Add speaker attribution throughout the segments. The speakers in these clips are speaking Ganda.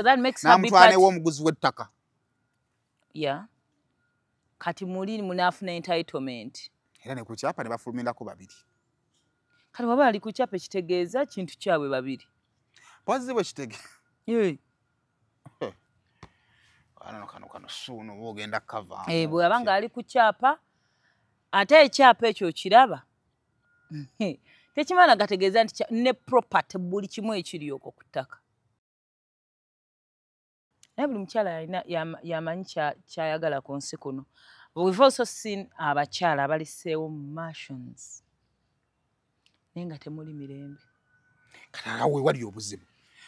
Speaker 1: so that makes her be part... w'omuguzi w'ettaka yeah kati muli munaafuna entitlement era ne ku kyapa ne bafulumirako babiri kati waba ali ku kyapa ekitegeeza kintu kyabwe babiri pozitibwe kitegee bweaba ng'ali ku kyapa ate ekyapa ekyo okiraba mm. tekimala gategeeza nti ne propat buli kimu ekiri okwo ku ttaka naye buli mukyala yalina yamanyi kyayagala ku nsi kuno weve also seen abakyala abaliseewo mu martians naye nga temuli mirembe
Speaker 2: kanaawe wali obuzibu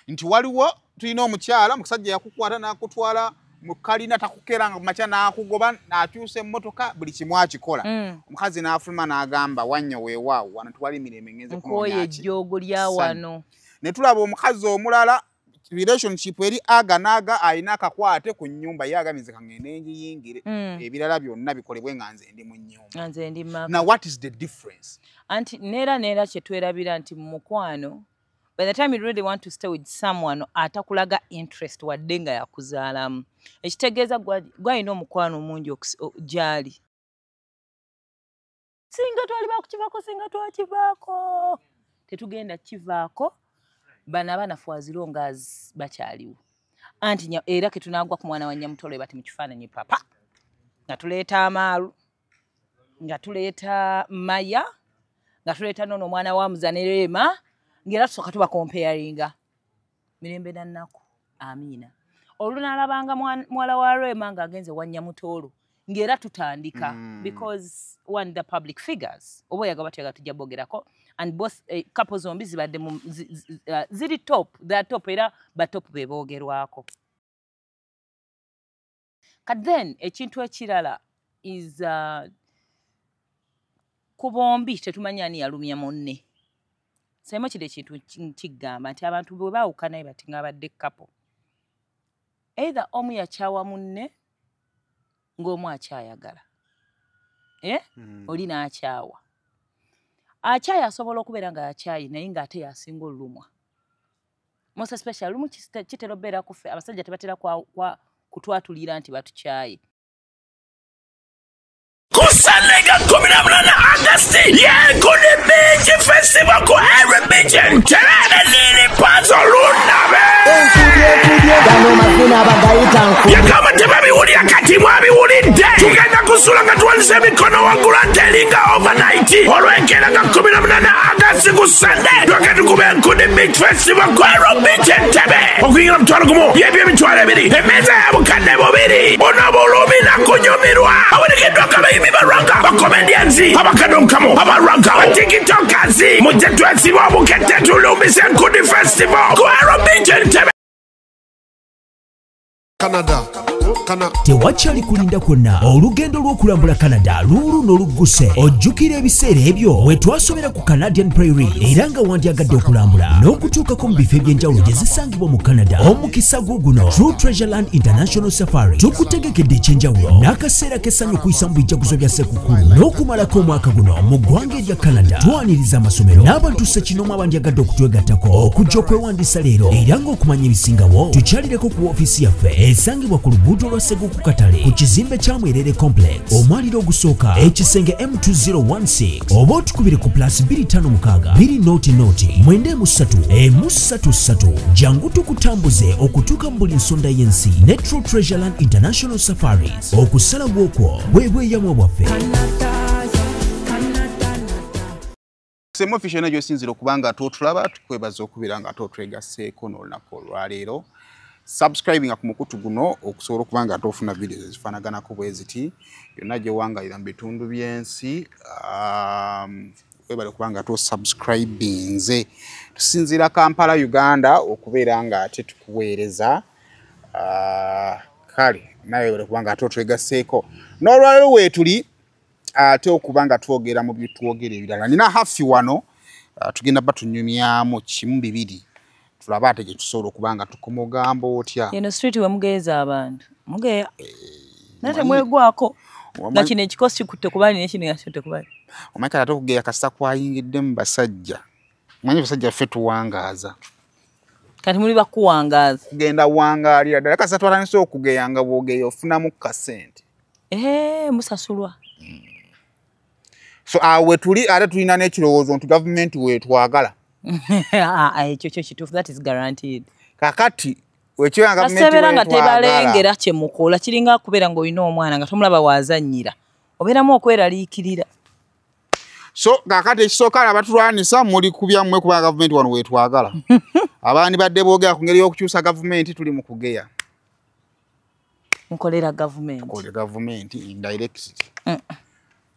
Speaker 2: nti waliwo tulina omukyala mukisajja yakukwata n'akutwala mukalina takukera nga kumakya n'akugoba n'akyusa emmotoka buli kimu akikola mm. omukazi n'afuluma n'agamba wanyo weewaawo wano tuwali mirembe ngenze kunoonya ki nkoye ejjoogo lya wano ne tulaba omukazi omulala relationship eri aga naga ayina akakwate ku nyumba yagamize kangene njiyingire hmm. ebirala byonna bikolebwe nga nze ndi mu nyumba
Speaker 1: anti neera neera kyetwerabira nti mumukwano by the time you really want to stay with someone atakulaga interest wadde nga yakuzaalamu ekitegeeza gwalina omukwano mungi gyali singa twalibakukivaako singa twakivaako tetugenda kivaako bana abaana fwaziro nga bakyaliwo anti era ketunagwa ku mwana wa nyamutolo bati mukifaananyi papa nga tuleeta amaalu nga tuleeta maya nga tuleeta noono omwana wa muza ne reema ngaera tusooka tubakompeyaringa mirembe nannaku amiina olunaalabanga muwala wa reema ng'agenze wa nyamutolo ngera tutandika mm. because one the public figures oba oyagaba tuyagala tujja bogerako and both kapo uh, eh, zombi zibadde uh, ziri top the top era batop bebogerwako kat then ekintu ekirala is uh, ku bombi tetumanyaani yalumya munne saimu kiri ekintu kigamba nti abantu bwe baawukanaye batingaabadde kapo either omu yakyawa munne ng'omu akyayagala e oli n'akyawa akyayi asobola okubeera nga akyayi naye ng'ate yasinga olulumwa most especial lumu kitera obeera kuffe abasajja tebatera kutwatulira nti batukyaye
Speaker 3: Sanega Kuminamana Agasti, Yakuni Beach Festival, every beach and Terana Lily Pazoluna.
Speaker 2: yakamatemabi uli akati mwabi uli nde tugenda kusula nga tuwanisa emikono waggulu antelinga overnight olwekera nga 18 agasi ku sande twake tukuba enkudi beach festival gwero beach entebe okuyingira mutwalo gumu yebyemitwalo ebiri emmeeza ya bukadde bubiri buno bulumi nakunyumirwa awerekeddwa kabayimi balwa abaranga bakomediansi abakadonkamo abaranga
Speaker 3: batikitokasi mujje twesiba obukete tulumbise enkudi festival kwero bijentebe canada tewakyali kulinda kwonna olugendo lw'okulambula canada luulu n'olugguse ojjukira ebiseera ebyo we
Speaker 2: twasomera ku canadian prairie era nga wandyagadde okulambula n'okutuukako mu bifo eby'enjawulo gye zisangibwa mu canada omukisa guguno true treasure land international safari tukutegekedde ekyenjawulo n'akaseera k'essanyu okuyisa mu bijaguzo bya ssekukulu n'okumalako omwaka guno mu ggwanga erya canada twaniriza amasomero n'abantu sekinomu abandyagadde okutwegattako okujja okwewandiisa leero era ng'okumanya ebisingawo tukyalireko ku woofiisi yaffe esangibwa ku luguudo lwa segu ku katale ku kizimbe kya mwerere complex omwaliro ogusooka ekisenge m201 oba otukubire ku plas 25293 jangu tukutambuze okutuuka mu buli nsonda y'ensi netro treasure land international safaris okusala bwokwo bwebweyamwa bwaffe semu fisha yona gyosinzira okuba nga tootulaba tukwebaza okubeera nga tootwegaseeko n'olunaku olwaleero subscribing akumukutu guno okusobola okubanga ate ofuna videos ezifanaganako bweziti yonna gyewangalira mu bitundu byensi um, webale kubanga ate osubscribinze tusinziira kampala uganda okubeera nga ate tukuweereza uh, kale naye ebale kubanga ate otwegaseeko n'olwaliro weetuli ate okubanga twogera mu byetwogera ebirala nina hafi wano uh, tugenda ba tunyumyamu kimu bibiri tulaba ate kyetusobola okubanga tukumugamba otya
Speaker 1: eno street wemugeeza abantu mugeya eh, nate mwegwako nakino ekikosi kutte kubani nekino yakikutte kubani
Speaker 2: omanyi kati ate okugeya kasita kwayingidde mu basajja manyi basajja ffe tuwangaaza kati muli bakuwangaaza kugenda wangaalira ddala kasita twatandisa okugeya nga bwogeya ofunamu kukasente
Speaker 1: musasulwa mm.
Speaker 2: so awo wetuli ate tulina n'ekirowoozo nti gavumenti wetwagala
Speaker 1: Ah, ekyo kyo kituufu that is guaranteed kakati wekyoasebera nga tebalengera kyemukola kiringa kubeera ngaolina omwana nga tomulaba wazanyira obeeramu okweraliikirira so kakati
Speaker 2: ekisooka ala batulwanisa muli kubyammwe kuba gavumenti wano wetwagala abaani badde boogera ku ngeri y'okukyusa gavumenti tuli mukugeya
Speaker 1: nkolera gavumenti
Speaker 2: gavumenti indirect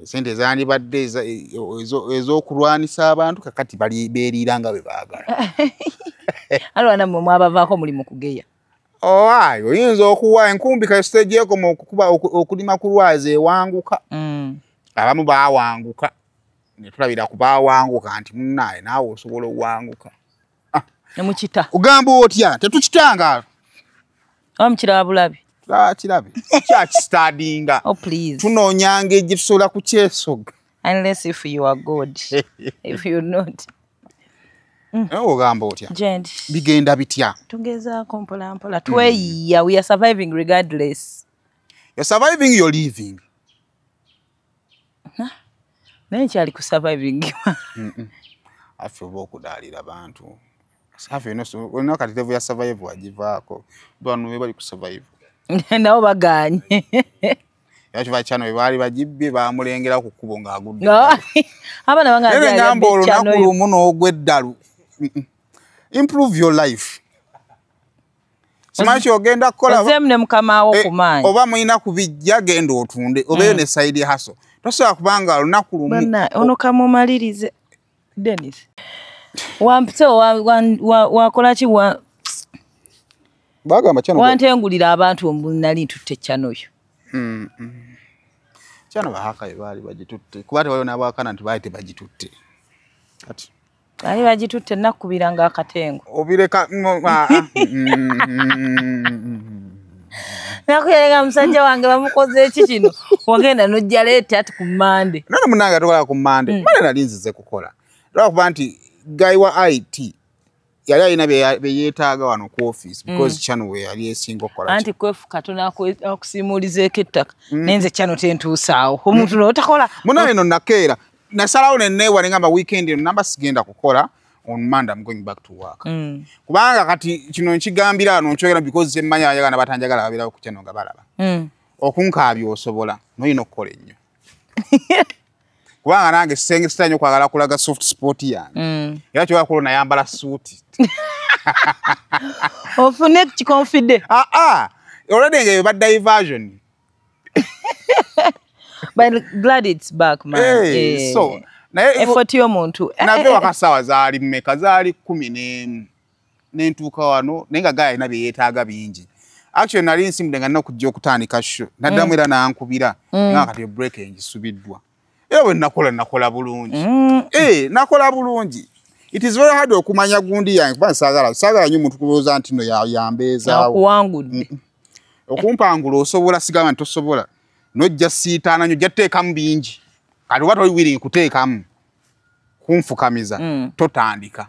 Speaker 2: esente zandibadde e, e, ez'okulwanisa abantu kakati beriira nga be baagala
Speaker 1: alwanamwe mwabavaako mulimu kugeya
Speaker 2: owaayo oh, oyinza okuwa enkumbi kasite gyekoma okukuba okulima ku lwazi ewanguka mm. abamu bawanguka netulabira ku bawanguka nti munaye naawe osobola owanguka ah. nemukita ogamba otya tetukitangaala omukirabulabi kirabe kyaki studyinga oh please tunonyanga egisula ku kyesoga
Speaker 1: unless if you are god
Speaker 2: if you not mm. ogamba otya bigenda bitya
Speaker 1: tugezaako mpolampola tweyiya we are surviving regardless you surviving your living naye nkyali ku surviving
Speaker 2: afe oba okudaalira bantu safe olina kati levu ya survive wagivaako banuwe bali ku survive
Speaker 1: nabo baganye
Speaker 2: yaki bakyano ebaali bagibbye bamulengera ku kkubo ng'agudde
Speaker 1: gamba olunaku lumu
Speaker 2: n'ogweddalu improve your life kimanyi kyogenda
Speaker 1: kukolaemukamawokumaanyi eh, oba mulina
Speaker 2: kubijja genda otunde obeyo mm. ne saidi haso tosobola kubanga olunaku lumu
Speaker 1: onoka mumalirize denis wampisewo wakolaki bagamba channel wantengulira abantu nali ntutte channel oyo
Speaker 2: mm, mm. channel bahaka bali bagitutte kuba tewali n'abaakana nti baali tebagitutte kati
Speaker 1: baali bagitutte nakubira nga akatengo obireka mm, nakuyalega musajja wange bamukoze eki kino wagenda nojja leeta ati ku mande nona munanga tokola ku mande mane nali nzize kukola
Speaker 2: lwakuba nti gayi wa it yali alina byeyeetaaga wano ku office mm. because kyano we yali esinga okukola
Speaker 1: anti kwefu katona akusimuulizeeko ettaka mm. naye nze kyano tentuusaawo omuntu mm. no otakola
Speaker 2: munane no nakeera nasalawo nenewa ne ngamba weekend no namba sigenda kukola on monday am going back to work kubanga kati kino nkigambira no nkyogera because emmanyi abajagala nabatanjagala babeerawo ku kyano nga balaba okunkaabya osobola noyina okukola ennyo kubanga nange kisenge sitanya okwagala kulaga soft sport yange mm. era kyowakola nayambala suuti ofune kikonfide aa ah, ah. olwedde nga eba diversion nayenabyo wakasaawa zaali mmeka zaali kumi nentuuka wano naye nga gaalina byeyeetaaga bingi actually nali nsimudde nga nina okujja okutandika sho naddamu mm. era nankubira mm. nga kati ebreak enjisubiddwa era bwe nakola nakola bulungi e nakola bulungi itis very hard okumanya gundi yangesagala saagala nyo omuntu kulowooza nti no yambeezaawowangud okumpangula osobola sigamba nti tosobola nojja siitaana nyo jjatteekamu bingi kati oba towiringi kuteekamu kunfukamiza mm. totandika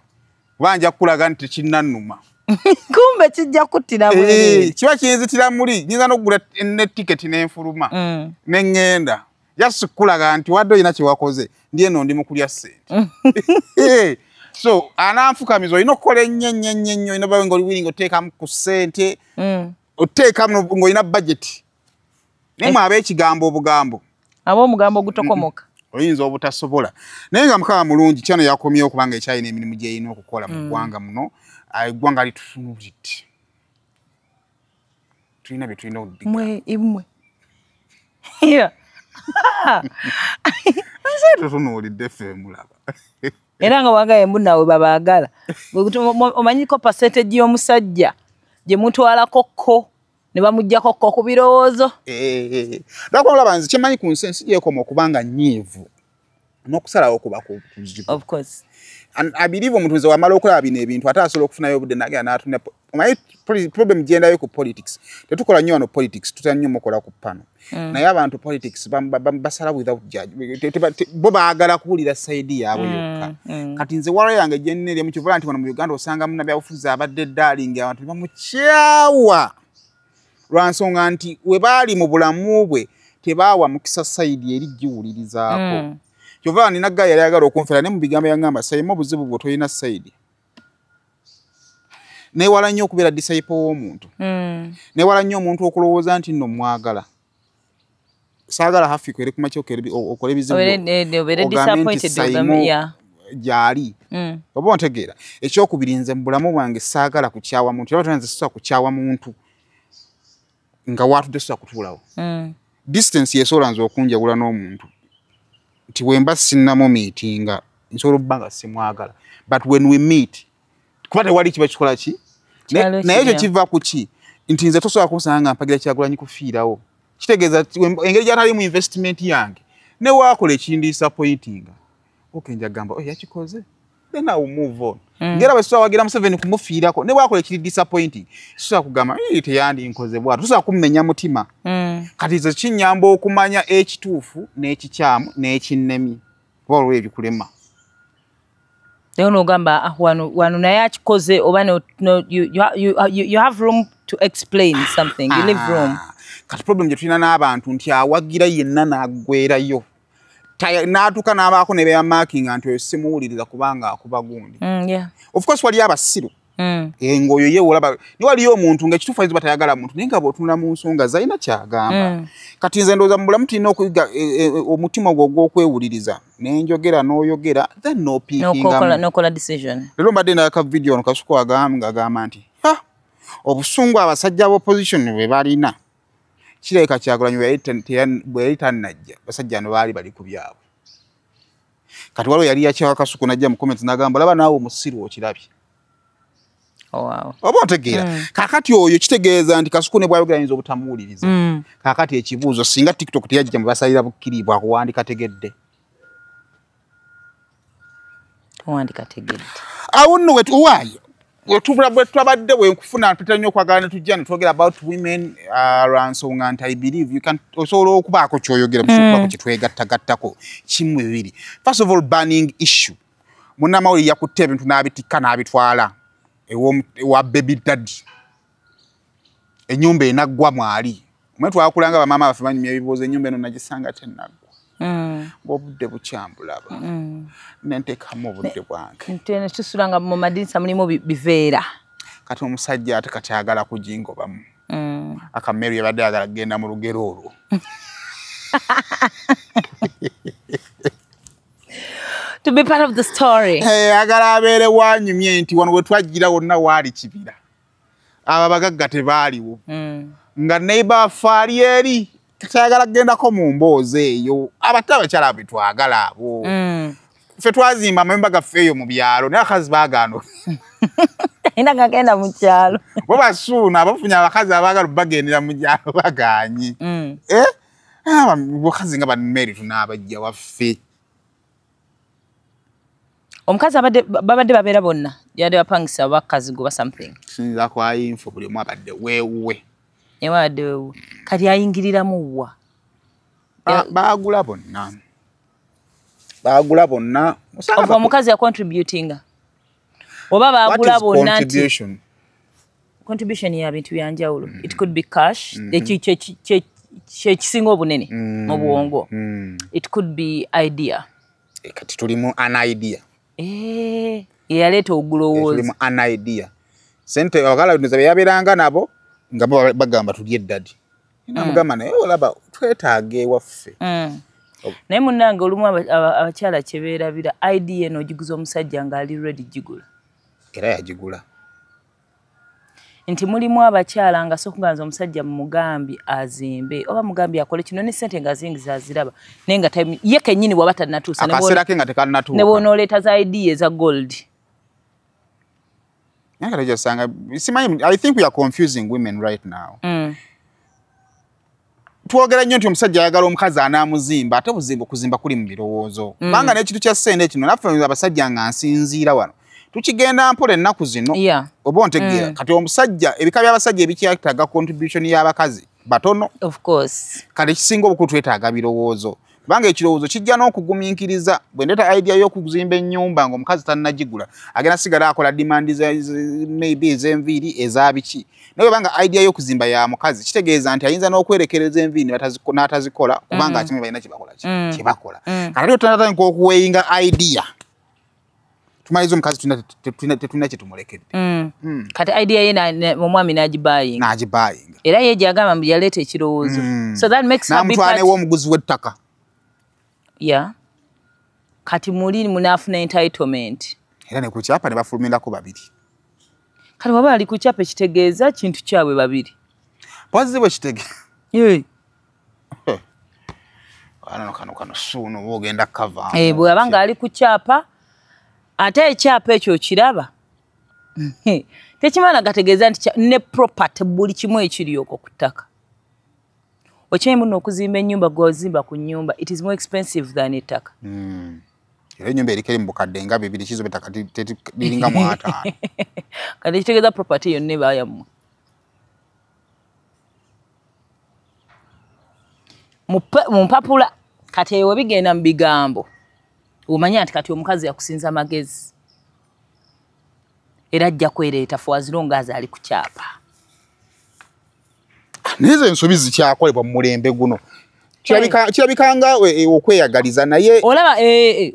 Speaker 2: kuba nja kukulaga nti tekinnanuma
Speaker 1: kumbe kijja kuttira eh,
Speaker 2: kiba kinzitira muli nyinza nokugula netiketi nenfuluma mm. neŋŋenda just kulaga nti wadde olina kyewakoze ndi eno ndi mukulya ssente so anamfukamiza olina okukola ennyo nnyo nnyo nnyo olina bawe ngaoli willing oteekamu ku ssente mm. oteekamu ng'olina bajeti naye mwe eh. aba ekigambo obugambo abomugambo ogutokomoka oyinza obutasobola naye nga mukama mulungi kyano yakomyeo okubanga ekyalina emirimu gyeyina okukola mu mm. ggwanga muno eggwanga litutunulidde tulina bye tulina
Speaker 1: oddimwe imwe era nga wagala embu naawe babaagala omanyiko pasentegi y'omusajja gyemutwalako ko ne bamugjako ko ku birowoozo eh,
Speaker 2: lwaku olaba nze kyemanyi ku nsi ensi gyekoma okubanga nyiivu n'okusalawo okuba kuzibu abirivu omuntu nze wamala okulaba bino ebintu ate asobola okufunayo obudde nagea natunda omanye problem gyendayo ku politics tetukola nnyo wano politics tutera nnyo mukola ku pano mm. naye abantu politics basala without judge bo baagala kuwulira saidi yaabwe mm, yokka mm. kati nze waro yange gyenneri mukivula nti wano mu uganda osanga muna byabufuzi abadde edaalingi abantu bamukyawa lwa nsonga nti we baali mu bulamu bwe tebaawa mukisa saidi eri giwulirizaako Kyovana nina gaya yali agala okunfera ne mu bigambo yangamba sayimu obuzibu bwo tolina saidi newala nnyo okubeera disayipo w'omuntu mm. newala nnyo omuntu okulowooza nti nno mwagala saagala hafiko eri kumakyokaokola
Speaker 1: ebizibuogamentisayimu gyali hmm.
Speaker 2: oba ontegeera ekyokubiri nze mu bulamu bwange saagala kukyawa muntu aba tonanze sa kukyawa muntu nga waatudde sa kutuulawo hmm. distance yesoola nze okunjagula n'omuntu nti wemba sinnamu meetinga nsobola okubanga simwagala but when we meet kuba tewali kiba kikola ki naye ekyo kiva ku ki nti nze tosobola kusanga mpagira kyagulanyi kufiirawo kitegeeza engeri gyatali mu investiment yange newakola ekindiisa pointinga okenjagamba yakikoze hey, then now move on. Mm. Ngera mm. bwesuwa wagira Museveni kumufiirako ne wakola ekiri disappointing tusobola kugamba ii teyandinkoze bwato tusobola kumumenya mutima mm. kati ze kinyamba okumanya ekituufu n'ekikyamu n'ekinnemi kuba olwo ebikulema
Speaker 1: naye onoogamba ah, wano naye akikoze oba you have room to explain something you live room ah, kati problem gye tulina n'abantu nti
Speaker 2: awagira yenna n'aggwerayo na n'atuuka n'abaako ne beyamaakinga nti oyo simuwuliriza kubanga akuba gundi mm, of course waliyo abasiru mm. engoyo yeolaba ni waliyo omuntu ngaekituufu aiziba tayagala muntu naye nga bwotunula mu nsonga zalina kyagamba mm. kati nze ndooza mu bulamu tulina okuyiga e, e, omutima gwo ogw'okwewuliriza nenjogera n'oyogera then nopiikingamuleero mbadde nakavidiyo no kasukuagamba nti ah, obusungu abasajja b'opposition bwe balina kireka kyagulanyi bwe yali tannajja basajja ne baali bali ku byabwe kati waliwo yali yakyawakasuku najja mu comments nagamba laba naawe omusiru okirabye oh, oba otegeera hmm. kakati oyo kitegeeza nti kasuku ne bwayogera yinza obutamuwuliriza hmm. kakati ekibuuzo singa tiktok teyajja mu basalira bukkiribwa akuwandikategedde awo nno wetuwaayo wetubula bwe twabadde wenkufuna tutera nnyo okwagala ne tujja ne twogera about women lwa uh, nsonga nti i believe you can osobola okubaako kyoyogera mukyokubako mm. kyetwegattagattako kimu bibiri first of all burning issue munamawuli yakutta ebintu n'abitikka n'abitwala ewa baby daddy ennyumba enaggwa mwali omwe twakulanga bamaama bafe banyumya ebibuuzo ennyumba eno nagisanga tennaggwa Mm. Mm. obudde bukyambulaba nentekamu obudde
Speaker 1: bwangekisulanga mumadinisa mulimu biveera
Speaker 2: kati omusajja ate katyagala kujingobamu mm. akameru yabadde yagala kgenda mu lugero olwo
Speaker 1: eh,
Speaker 2: agala abeere wanyumye nti wano wetwajjira wonna waali kibira abo abagagga tebaaliwo nga neiba afaali eri tukyagala kugendako mu mboozi eyo abato abakyala be twagala abo mm. fe twazimba amayumba gaffe eyo mu byalo naye akazi bagano
Speaker 1: enagagenda mukyalo bo
Speaker 2: basuuna bafunye abakazi abagala bagendera mukyalo baganye mm. eh?
Speaker 1: ah, bakazi nga banmeri tunaabajja waffe omukazi babadde babeera bonna yadde bapangisa bakazi gobasomthing kinyiza kwa info buli omu abadde weewuwe newabadde wewo kati ayingiriramu wa
Speaker 2: baagula bonna baagula bonna ova
Speaker 1: omukazi yacontributinga oba baagula bonna contribution ya bintu byanjawulo it could be cash mm-hmm. kyekisinga obunene mu mm-hmm. bwongo mm-hmm. it could be idea
Speaker 2: eh, kati tulimu an idea yeyaleeta eh, ogulowooza sente agala nza beyabiranga nabo nga bagamba tuli eddadi
Speaker 1: namugamba mm. naye
Speaker 2: olaba twetaaga ewaffe
Speaker 1: mm. oh. naye munnange olumu abakyala kyeberabira id eno ogiguza omusajja ngaali redi gigula
Speaker 2: era yagigula
Speaker 1: nti mulimu abakyala nga sokuganza omusajja mugambi azimbe oba mugambi akole kino ne sente nga zingiza aziraba naye nga ye kenyini waba tannatuusa nebwonooleeta za idia eza goldi mm.
Speaker 2: I just sang. See, my, I think we are confusing women right now. Mm. Tuogera nyo nti omusajja ayagala omukazi anaamuzimba ate obuzimba okuzimba kuli mu birowoozo mm. kubanga n'ekintu kya ssente kino naffe abasajja nga nsinziira wano tukigenda mpola ennaku zino oba ontegeera mm. kati omusajja ebika by'abasajja ebikyetaaga contribution y'abakazi batono kati ekisinga obukulu twetaaga birowoozo kubanga ekirowoozo kijja n'okugumiikiriza bwe ndeeta idea y'okuzimba ennyumba ngaomukazi tannagigula agenda sigala akola dimandi maybe ez'enviiri ezabiki naye webanga idea y'okuzimba ya mukazi kitegeeza nti ayinza n'okwerekereza enviiri n'atazikola kubanga mm. akimu balina
Speaker 1: kyebakolakyebakola
Speaker 2: mm. mm. kati otanatanika okuweyinga idea tumaliza omukazi tetulina kyetumulekedde
Speaker 1: kati idea ye omwami n'agibayinga n'agibayinga era ye gyagamba yaleeta ekirowoozo so that makes namutwanewo
Speaker 2: omuguzi w'ettaka
Speaker 1: ya kati muli munafuna entitlement era nekukyapa nebafulumirako babiri kati waba ali kukyapa ekitegeeza kintu kyabwe babiri pazibwe kitege eh, bwaba nga ali kukyapa ate ekyapa ekyo okiraba hmm. tekimala gategeeza nti ne propat buli kimu ekiryoko ku ttaka okyayimu n'okuzimba ennyumba gw'ozimba ku nyumba it is more expensive than ettaka
Speaker 2: hmm. era ennyumba erikeri mu bukadde nga bibiri kizobetaka liringa mu
Speaker 1: ataano kati ekitegeeza property yonna ebayamu mu mpapula kati ewe bigenda mu bigambo omanya nti kati omukazi yakusinza amagezi era ajja kwereeta fowazironga azaali ku kyapa
Speaker 2: naye ensobi zikyakolebwa mu mulembe guno kirabikanga eh. eh, eh, okweyagaliza naye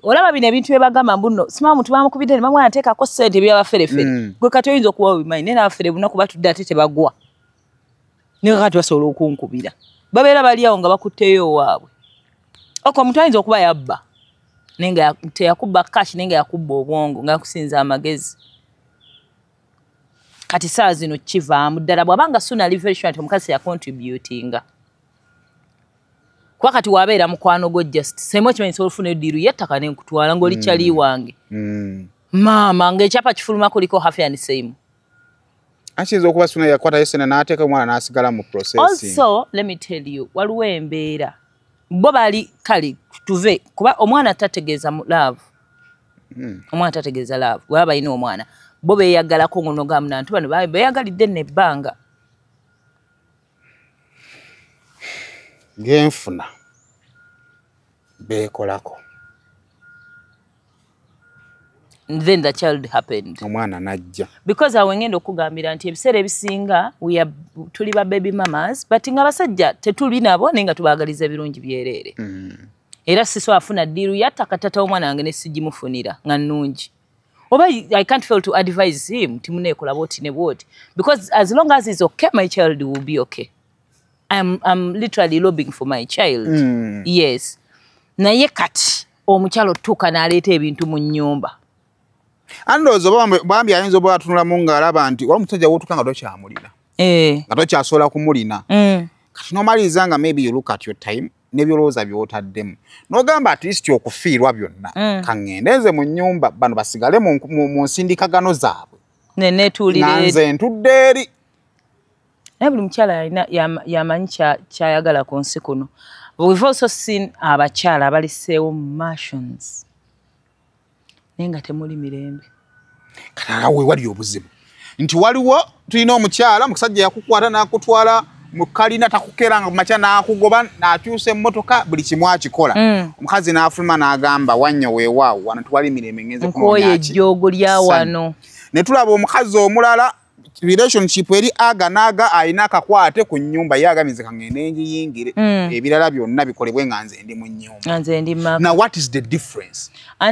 Speaker 1: olaba bino ebintu byebagamba buno simaa muntu bamukubidde nebamwana teekako sente byabaferefere hmm. gwe kati oyinza okuba bimanyi naye nabafere bunaku batudde ate tebagwa nekakati basobola okunkubira babeera baliawo nga bakutteyo owaabwe ok omuntu ayinza okuba yabba teyakubba kashi naye nga yakubba obwongo nga yakusinza amagezi kati saa zino kivaamu ddala bwabanga suna ali very sure nti omukazi yakontributinga kuba kati waabeera mukwano gwo just seemu ekimanyisa olufuna eddiiru yettaka nenkutwala ngaolikyali mm. wange mm. maama ngaekyapa kifuluma kuliko hafe yan seimu akiyinza okuba suna
Speaker 2: yakwata yesena n'ateeka omwana n'asigala mu processing also
Speaker 1: let me tell you waliwo embeera bo bali kale tuve kuba omwana tategeeza love mm. omwana tategeeza love weaba bayina omwana bo beyagalako ngono gamu nantu bano beyagalidde nebbanga
Speaker 2: genfuna
Speaker 1: bekolako then the child happened omwana najja because awe ngenda okugambira nti ebiseera ebisinga tuli ba baby mamas but nga basajja tetuli nabo naye nga tubaagaliza ebirungi byereere mm. era siso afuna diru yatakatata omwana wange nesigimufunira nga nnungi oba i can't fail to advise him timunekola bwoti ne bwoti because as long as is okay my child will be okay I'm, i'm literally lobbing for my child mm. yes naye kati omukyalo otuuka n'aleeta ebintu mu nyumba
Speaker 2: andoozi obambi ayinza oba atunulamu ng'alaba nti wala omusajja wootuka nga tokyamulina eh. nga tokyasobola kumulina hmm. kati nomaliriza nga maybe you look at your time nebyolooza byotaddemu nogamba atlisiti okufiirwa byonna mm. kaŋŋendenze mu nyumba bano basigale mu nsindikagano zaabwe
Speaker 1: nanze ntudde eri naye buli mukyala yalina yamanyi kyayagala ku nsi kuno weve also seen abakyala abaliseewo mu martions naye nga temuli mirembe
Speaker 2: kanalawo ewali obuzibu nti waliwo tulina omukyala mukisajja yakukwata nakutwala mukalina takukera nga kumakya nakugoba natyusa emotoka buli kimu akikola mm. omukazi nafuluma nagamba wanyo wewaawo wano tuwali mireme netulaba omukazi omulala relationship eri aga naga alina akakwate ku nyumba ye agamize
Speaker 1: kangene njiyingire mm. ebirala
Speaker 2: byonna bikolebwe nga nze ndi mu nyumba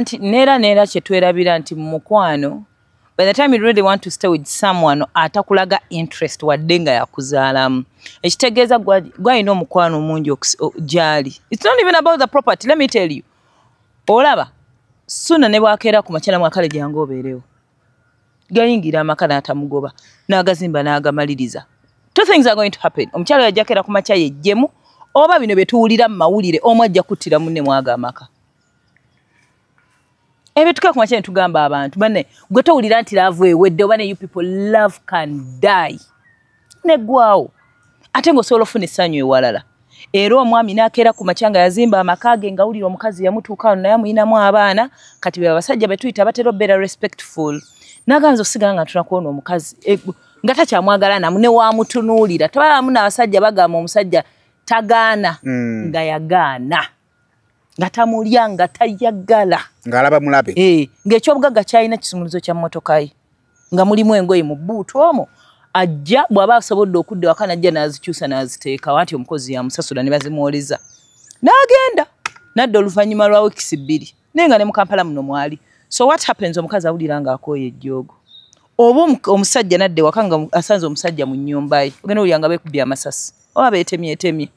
Speaker 1: nti neera neera kyetwerabira nti mu mukwano by the time you really want to stay with someone atakulaga interest waddenga yakuzaalamu ekitegeeza gwalina omukwano mungi gyali its not even about the property let me tell you olaba suna ne bwakeera ku makyalamu akale gyange obeerewo gayingira amaka n'atamugoba n'agazimba n'agamaliriza two things are going to happen omukyalo yajjakeera ku makya yejjemu oba bino bye tuwulira mu mawulire omu ajja kuttira munne mwaga amaka ebituka kumakya netugamba abantu banne gwe towulira nti laavu ewedde oba ne you people love can die neggwawo ate ngaosobola ofuna essanyu ewalala era omwami n'akeera ku makya nga yazimba amaka ge ngawulira omukazi yamutuukaano naye amuyinamu abaana kati be abasajja be tuyita batera obeera respectful naganza osigala nga tunakuona omukazi e, nga takyamwagala namu ne waamutunuulira tabalamu n'abasajja bagamba omusajja tagaana hmm. nga yagaana mm. nga tamulya nga tayagala
Speaker 2: ngaalaba mulabe e, eh,
Speaker 1: ngaekyobugagga kyalina kisumulizo kya motokayi nga mulimu engoye mu buutu omwo ajja bwaba asobodde okudda waka najja nazikyusa nazitekawa nti omukozi yamusasula ne bazimwoleza nagenda nadda oluvanyuma lwa wiikisi bbiri naye nga ne mukampala muno mwali so what happens omukazi awulira nga akooya ejjoogo oba omusajja nadde waka nga asanze omusajja mu nyumbaye ogenda owulira nga bekubbya amasasi oba betemyetemye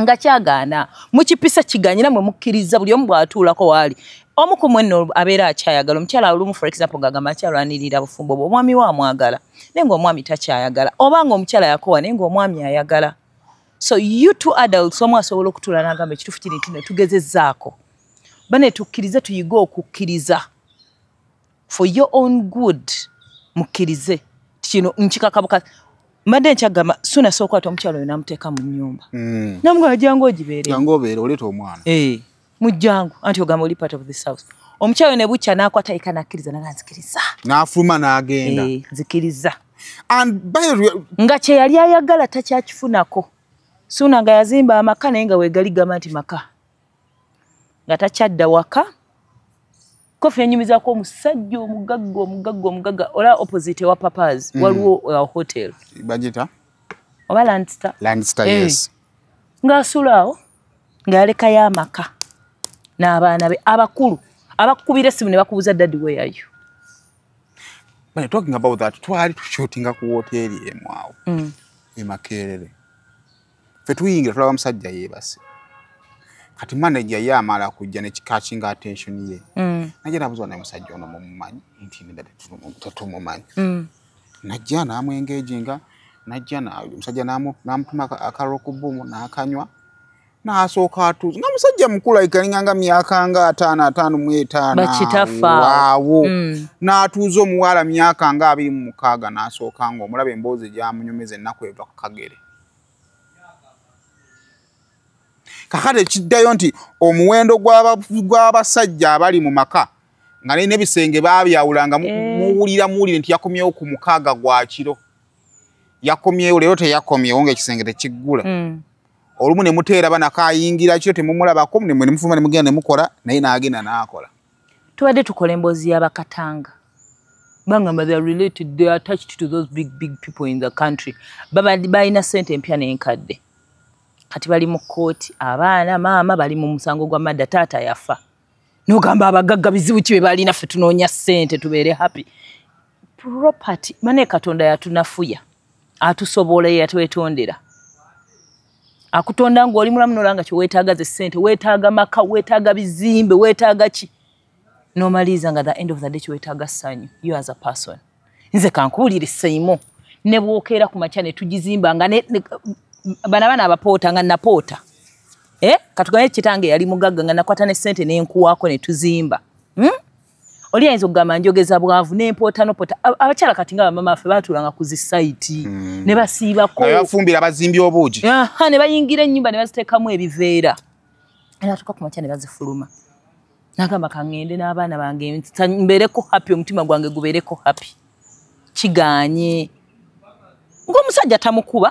Speaker 1: nga kyagaana mu kipisa kiganyira mwe mukkiriza buli omu bw'atuulako waali omu ku mwenno abeera akyayagala omukyala olumu for example ngaagamba akyalwanirira bufumbo bwe omwami we amwagala naye ngaomwami takyayagala oba nga omukyala yakowa naye ngaomwami ayagala so you two adults omu asobola okutuula n'agamba ekitufu kiri nti netugezezaako bane tukkirize tuyige okukkiriza for your own good mukkirize kino nkikakabukazi mbadde nkyagamba suna sookwata omukyalo oyo namuteeka mu nyumba mm. namugaa jangu ogibeerengaobeere
Speaker 2: oleeta omwana eh,
Speaker 1: mujangu anti ogamba oli part of this house omukyalo ne bukya nakwataika nakkiriza naga nzikiriza
Speaker 2: nafuluma nagenda eh, nzikiriza
Speaker 1: nga kyeyali ayagala takyakifunako suna nga yazimba amaka naye nga wegali gamba nti maka nga takyadda waka kofi yanyumizako omusajja omugagga omugagga omugagga ola opposite ewa papas mm. waliwo uh, hotel bagita oba lanster lanster hey. Eh. yes. ngaasulaawo ngayalekayo amaka n'abaana be abakulu abakubira esimu ne bakubuza daddy weyayo
Speaker 2: talking about that twali tushootinga ku woteeri emu awo mm. emakerere fe tuyingira tulaba musajja yeebase kati manager ye amala kujja ne catching attention ye mm. najja nabuzwa na musajja ono mumanyi nti nda tutu mumanyi mm. najja na mu engaging najja na musajja na mu namtuma akaro kubumu na akanywa na asoka tu nga musajja mukula ikalinganga miaka nga 5 5 mu 5 bachitafa wawo mm. na atuzo muwala miaka nga abimu mukaga na asoka ngo mulabe mboze jamu nyumeze nakwe bakagere kakati ekiddayo nti omuwendo gw'abasajja abali mu maka nga nalina ebisenge babyawulanga eh. muwulira muwulire nti yakomyewo ku mukaaga gwa kiro yakomyewo leero teyakomyewo ngaekisenge tekiggula mm. olumu nemuteera banako ayingira kiro temumulabako nemufuma nemugenda nemukola naye nagenda nakola
Speaker 1: tubadde tukola emboozi yabakatanga bangambaaatalina sente empya nenkadde kati bali mu kkooti abaana maama bali mu musango gwa madda taata yafa nogamba abagagga bizibu ki be baalinaffe tunoonya ssente tubeere happy property mane katonda yatunafuya atusobola yeyatwetondera akutonda ngaoli mulamu nolanga kyowetaaga ze ssente wetaaga maka wetaaga bizimbe wetaaga ki nomaliriza nga the end of the day kyowetaaga ssanyu you as a person nze kankuwulire seimo nebwokeera ku makya netugizimba nga bana bana abapoota nga napoota eh? katugaye kitange yali mugagga nga nakwata nesente nenkuwako netuzimba hmm? oli ayinza okugamba njogeza bwavu nempoota nopoota abakyala kati nga bamama affe batulanga kuzisaiti hmm. nebasiibakobafumbira abazimbi obuugi nebayingira enyumba nebaziteekamu ebiveera natuka ku makya nebazifuluma nagamba kaŋŋende n'abaana bange mbeereko happy omutima gwange gubeereko happy kiganye ng'omusajja tamukuba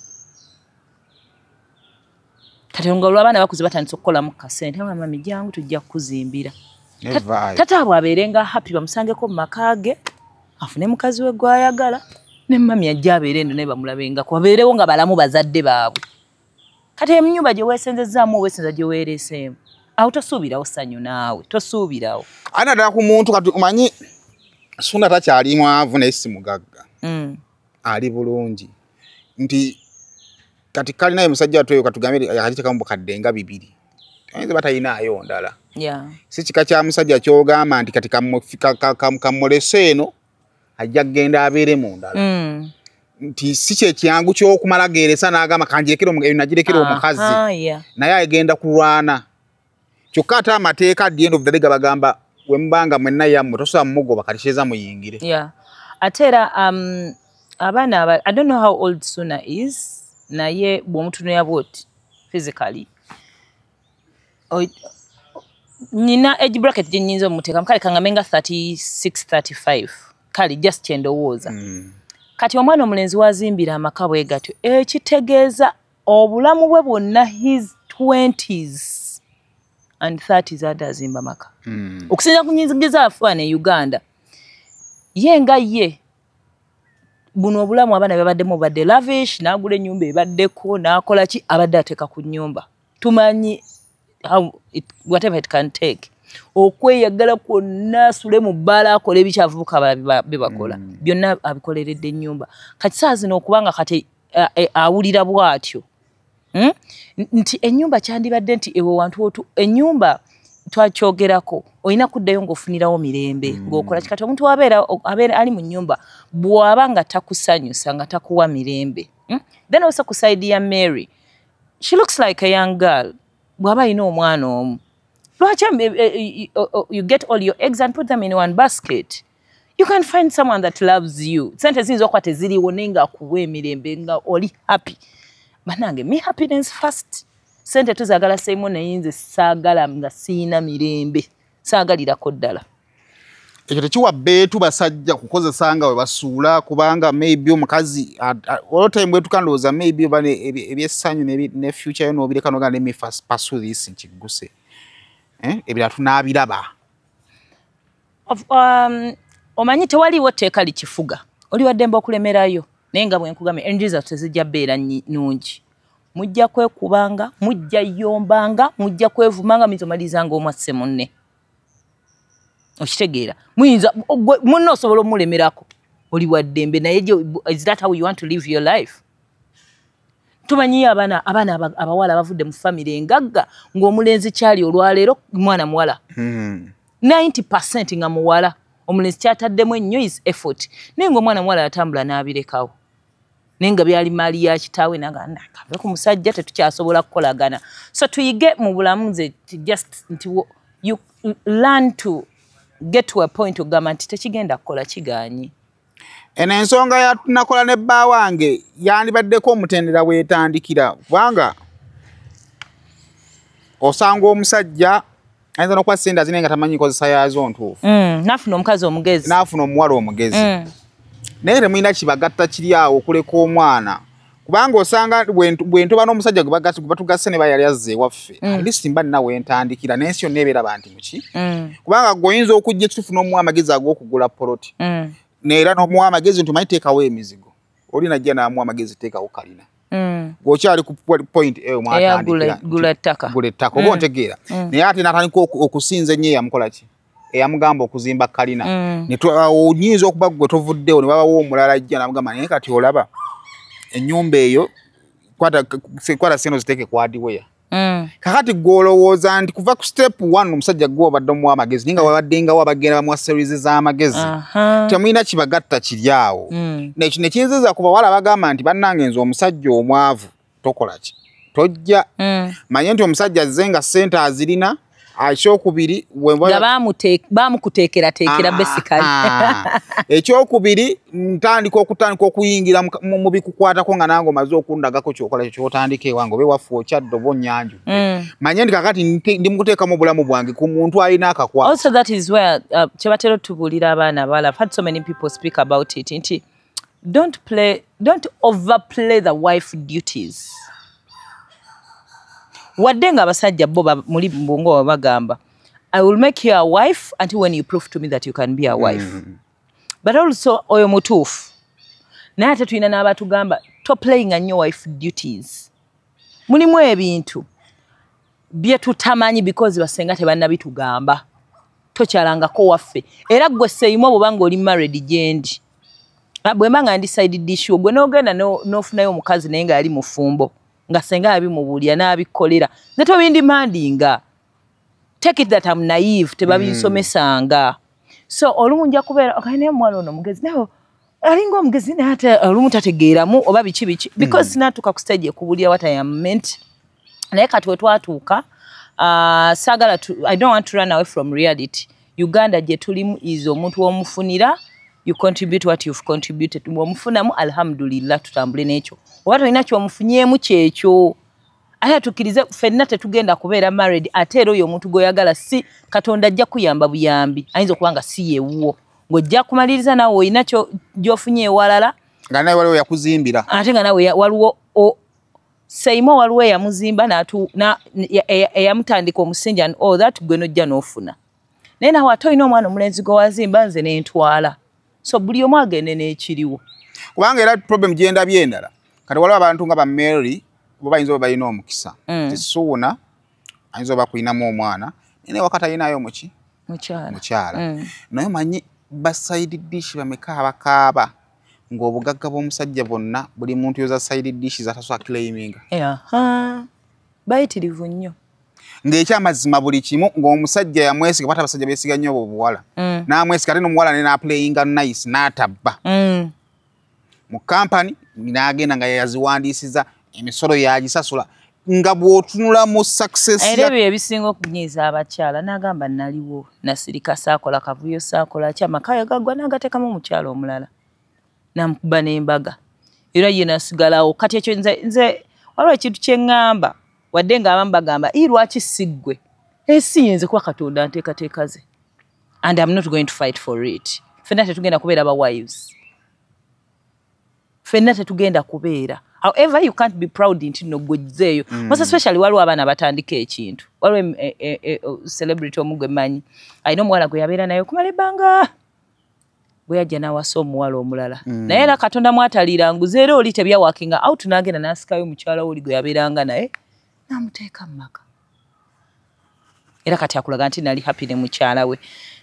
Speaker 1: katonga olwabaana bakuze batandisa okukolamu kasente mami jangu tujja kukuzimbira tata abwe abeerenga happy bamusangeko mumaka ge afune mukazi we gwayagala ne mami ajja abeere ndo naye bamulabengako babeerewo nga balamu bazadde baabwe kati emunyumba gye weesenzezaamu oweesenza gye weereeseemu awo tosuubirawo ssanyu naawe tosuubirawo
Speaker 2: ayi naddala ku muntu kati omanyi suna takyali mwavu naye si mugagga mm. ali bulungi nti kati kalina musajja wattu oyo katugambe eh, akakitekamu kaddenga bibiri ayinza batayinaayo ndala si kika kya musajja kyogamba nti kati kamulese eno ajja kgenda abeere mundala mm. nti si kyekyangu kyokumala geresa nagamba kanjirekeeyo eh, nagirekera ah, omukazi ah, naye agenda kulwana kyokka ate amateeka adyendo vdale gabagamba wemubanga mwenna yammwe tosoba mumugoba katikyeza muyingire
Speaker 1: ate era um, abaana adonno how old suna is naye bw'omutunula bw'oti physically nina age bracket gye nnyinza omuteekamu kale kangambe nga 36 35 kale just kyendowooza hmm. kati omwana omulenzi waazimbira amaka bwe gatyo ekitegeeza obulamu bwe bwonna his 20s and 30s ade azimba maka hmm. okusinza ku nyingizaafaana e uganda ye nga ye buno obulamu abaana babaddemu obadde lavish n'agula ennyumba ebaddeko n'akola ki abadde ateeka ku nnyumba tumanyi whatevertantake okweyagala kwonna asule mu bbaala akola ebikyavubuka bebakola mm. byonna abikoleredde ennyumba kati saa zina okuba nga kati e, awulira bwatyo hmm? nti ennyumba kyandibadde nti ewe wantu otu ennyumba twakyogerako olina kuddayo ng'ofunirawo mirembe mm. ng'okola kikati omuntu wabeera abeera ali mu nnyumba bw'aba nga takusanyusa nga takuwa mirembe hmm? then osa ku saidi ya mary she looks like a young girl bw'aba alina omwana omu lwaki um, eh, eh, oh, oh, you get all your eggs and put them in one basket you can find someone that loves you sente ziyinza okuba teziriwo naye ng'akuwa emirembe nga oli happy banange me happiness first sente tuzagala seimu naye nze saagala nga siina mirembe saagalirako ddala
Speaker 2: ekyo tekiwa beetu basajja kukozesa nga we basuula kubanga maybe omukazi olotime bwetuka ndowooza maybe oba ebyessanyu ne future yo nobireka nogaa nemi pasu this nkigguse ebiratu eh, nabiraba
Speaker 1: um, omanyi tewaliiwo teeka likifuga oli waddemba okulemerayo naye nga bwenkugambe enjiza tezijja bbeera nungi mujja kwekubanga mujja yombanga mujja kwevumanga mizomalizanga omwasse munne okitegeera muyinza munna osobola omulemerako oli waddembe naye life tumanyiyo abaana abaana abawala abavudde mu famire engagga ngaomulenzi kyali olwaleero mwana muwala 90 hmm. nga muwala omulenzi kyataddemu enyo is effort naye ngaomwana muwala yatambula n'abirekawo naye nga byali maali ya kitaawe nagaakave ku musajja tetukyasobola kukolagana so tuyige mu bulamu ze just nti you learn to get to a point ogamba nti tekigenda kukola kiganye
Speaker 2: eno ensonga yatunakola ne bba wange yandibaddeko omutendera weetandikira kubanga osanga omusajja ayinza nokuba sente azinaye nga tamanyi nkozesa yaazo ntuufu
Speaker 1: mm, naafuna omukazi omugezi naafuna omuwala omugezi mm.
Speaker 2: naye temulina kibagatta kiri awo okuleka omwana kubanga osanga bwentuba n'omusajja gwe batugasse ne bayali azza ewaffe mm. atlist mba nina wentandikira nensi yonna ebeeraba nti muki mm. kubanga gweoyinza okujja ekituufu n'omuwa amagezi ag'okugula poloti mm. neera n'omuwa amagezi nti omanyi teekawo emizigo oli najja namuwa amagezi teekawo kalina gweokyali ku point eh, eyo mwatandikiragula ettaka oba ontegeera naye ate natandika okusinza ennyo eyamukolaki eyamugamba okuzimba kalina mm. onyinza okuba gwe tovuddewo nebabawo omulala ajja namugamba naye kati olaba enyumba eyo kwata seno ziteeke kwadiweya mm. kakati gwolowooza nti kuva ku step one omusajja gwe obaddemu amagezi naye nga wabaddengawo abagenda bamuwa seriesi z'amagezi temulina kibagatta kiri awo nekyo mm. nekinziza ku bawala bagamba nti bannanga enzi omusajja omwavu tokola ki tojja manye nti omusajja azze nga sente azirina akyokubiri nga
Speaker 1: bamukuteekerateekera besikali
Speaker 2: ekyokubiri ntandika okutandika okuyingira mu bikukwatako nga nange omaze okundagako kyokola kyo kyotandika ewange obe waffe okyadde oba onyanju mm. manye ndi kakati ndi mukuteekamu obulamu bwange ku muntu alina
Speaker 1: akakwakyebatera uh, otubuulira abaana abawala nti don't overplay the wife duties wadde ng'abasajja bo muli mbongo wa bagamba i will make you a wife until when you prove to me that you can be a wife mm. but also oyo mutuufu naye ate tulina n'abatugamba to playing anyo wife duties mulimu ebintu byetutamanyi because basenga tebanna bitugamba tokyalangako waffe era gwe seyimu obuba nga oli married gyendi bwemba nga ndisidedishiwo gwe noogenda n'ofunayo omukazi naye nga yali mufumbo nga senga yabimubuulira n'abikolera nga tobindimandinga take it that am naive tebabinsomesanga so olumu nja kubeera okanaye mwana ono omugezi naye alinga omugezi naye ate olumu tategeeramu oba biki biki hmm. because sinatuuka ku stage ekubuulira what i am meant naye kati we twatuuka ah, saagala i don't want to run away from reality uganda gye tulimu is omuntu womufunira you contribute what you've contributed wamufunamu alhamdulillah tutambule nekyo oba tolina kyomufunyeemu kyekyo aya tukirize fenna tetugenda kubeera married ate era oyo omuntu gweoyagala si katonda ajja kuyamba buyambi ayinza okuba nga si yewuwo ng'ojja kumaliriza nawe olina gyofunye ewalala nga nawe waliwo yakuzimbira ate nga nawe waliwo seimo waliwo eyamuzimba eyamutandika omusinja oh that gwe nojja n'ofuna naye nawe ate olina omwana omulenzi gwe wazimba nze nentwala so buli omu agende n'ekiriwo
Speaker 2: kubanga era problem gyendabye endala kati waliwo abantu nga bamary oba bayinza oba balina omukisa mm. tisuuna ayinza oba kulinamu omwana nayena waka talinayo muki mukyala mm. naye manyi basaidi dishi bameka abakaaba ngaobugagga bwomusajja bonna buli muntu yoza saidi dishi zatasa claiminga
Speaker 1: bayitirivu nnyo
Speaker 2: ng'ekyamazima buli kimu ng'omusajja yamwesiga bata abasajja besiga nnyo obwo obuwala mm. n'amwesiga ate n'omuwala nenaapulayinga nice n'atabba mm. mu kampani n'agenda nga yaziwandiisiza emisolo yagisasula nga bw'otunula mu success era ebyo
Speaker 1: ebisinga okunyiiza abakyala n'agamba naliwo nasirika saakola kavuyo saakola ky amaka yagaggwa n'agatekamu omukyala omulala namukuba n'embaga era ye nasigalawo kati ekyo nze nze walwo ekintu kye ŋŋamba wadde ng'abamu bagamba ii lwaki siggwe esi eh, yenze kuba katonda nteekateeka ze and im not going to fight for it ffenna tetugenda kubeera bawives ffenna tetugenda kubeera however you can't be proud nti nogwezeeyo mos mm. especially waliwo abaana batandika ekintu waliwo e, e, e, celebrity omu gwe manyi alina omuwala gwe yabeera naye okumala ebbanga bwe yajja nawasa omuwala omulala mm. naye era katonda mwataliira nguzeera oli tebyawakinga out nagenda nasikayo omukyalawo oli gwe yabeeranga naye namuteeka mu maka era kati akulaga nti nali happy ne mukyala we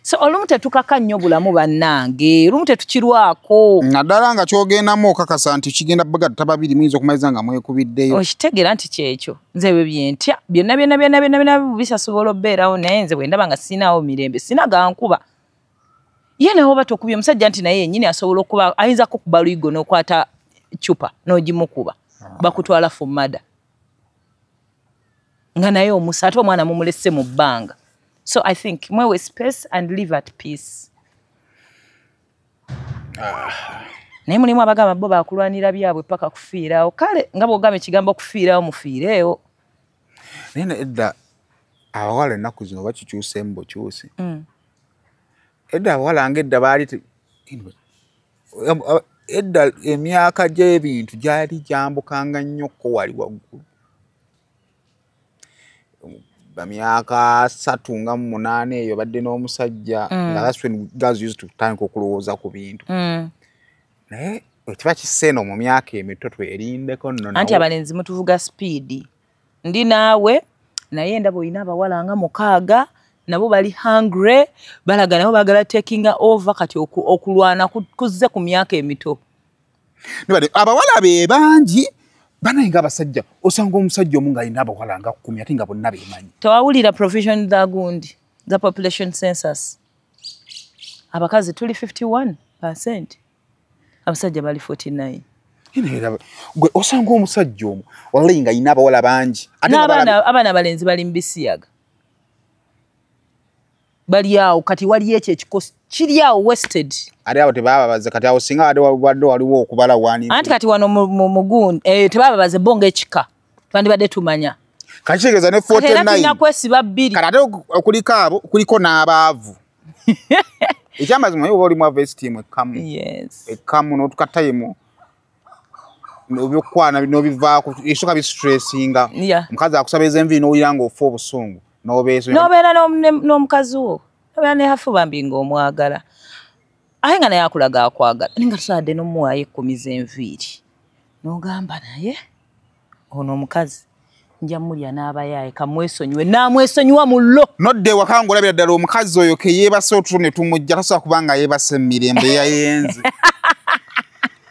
Speaker 1: so olumu tetukaka nnyo bulamu bannange olumu tetukirwako naddala nga kyogendamu
Speaker 2: okakasa nti kigenda bagata tababiri muyinza okumaliza nga mwekubiddeyo
Speaker 1: okitegeera nti kyekyo nze ebyo byentya byonna byona byona byona byona bisasobola obeerawo naye nze bwe ndaba nga sinawo mirembe sina gankuba ye naye oba tokubya omusajja nti naye yenyini asobola okuba ayinzaku okuba luyigo n'okwata cupa n'ogimukuba ah. bakutwala fumada nga naye omusa ate omwana mumulese mu bbanga so i think mwewe space and live at peace ah. naye mulimu abagamba bo bakulwanira byabwe paka kufiirawo kale nga bwogamba ekigambo okufiirawo mufiireewo
Speaker 2: nayena edda abawala ennaku zino oba kikyuseemu bukyuse mm. edda abawala nga edda baali edda emyaka gy'ebintu gyali gyambukanga nnyo ko wali waggulu bamyaka satu nga munaana eyo badde n'omusajja mm. ngaaokulowooza ku bintu mm. naye ekiba kiseeno mu myaka emito twerindeko nanti abalenzi
Speaker 1: mutuvuga sipiidi ndi naawe naye ndaba olina abawala nga mukaaga nabo bali hungre balaga nabo bagala takinga over kati okulwana kuzze ku myaka emito
Speaker 2: abawala be bangi banaye ngaabasajja osanga omusajja omu ng'alina abawala nga kkumi ate nga bonna bemanyi
Speaker 1: tewawulira provision za gundi za population census abakazi tuli 51 percent abasajja bali 49 osanga omusajja omu walayi ng'alina abawala bangi abaana abalenzi bali mu bisiyaga
Speaker 2: baliawo kati waliyo ekyo ekikosi kiri awo wested ali awo tebababaze kati awo singa wadde waliwo okubala
Speaker 1: wani anti kati wano mugundi eh, tebababaze bonga ekika twandibadde tumanya
Speaker 2: kakitegeeza ne fotnakwesiba bbiri kati ate okuliko abo kuliko n'abaavu ekyamazima ye oba olimu avestim ekamu ekamu n'otukatayimu nobyokwana n'obivaako esoka bistressinga omukazi akusabeza envii n'owulira ngaofa obusungu nobeera
Speaker 1: n'omukazi wo abeera ne hafu bambi ng'omwagala aye nga naye akulaga akwagala ninga tusaadde nomuwaayo ekkumi z'enviiri n'ogamba naye ono omukazi nja mulya n'abayaaye kamwesonyiwe
Speaker 2: naamwesonyiwa mu llo nodda ewaka ngaolabira ddala omukazi oyo ke yeebasa otulo ne tumujja tasobola kubanga yeebasa emirembe yayenze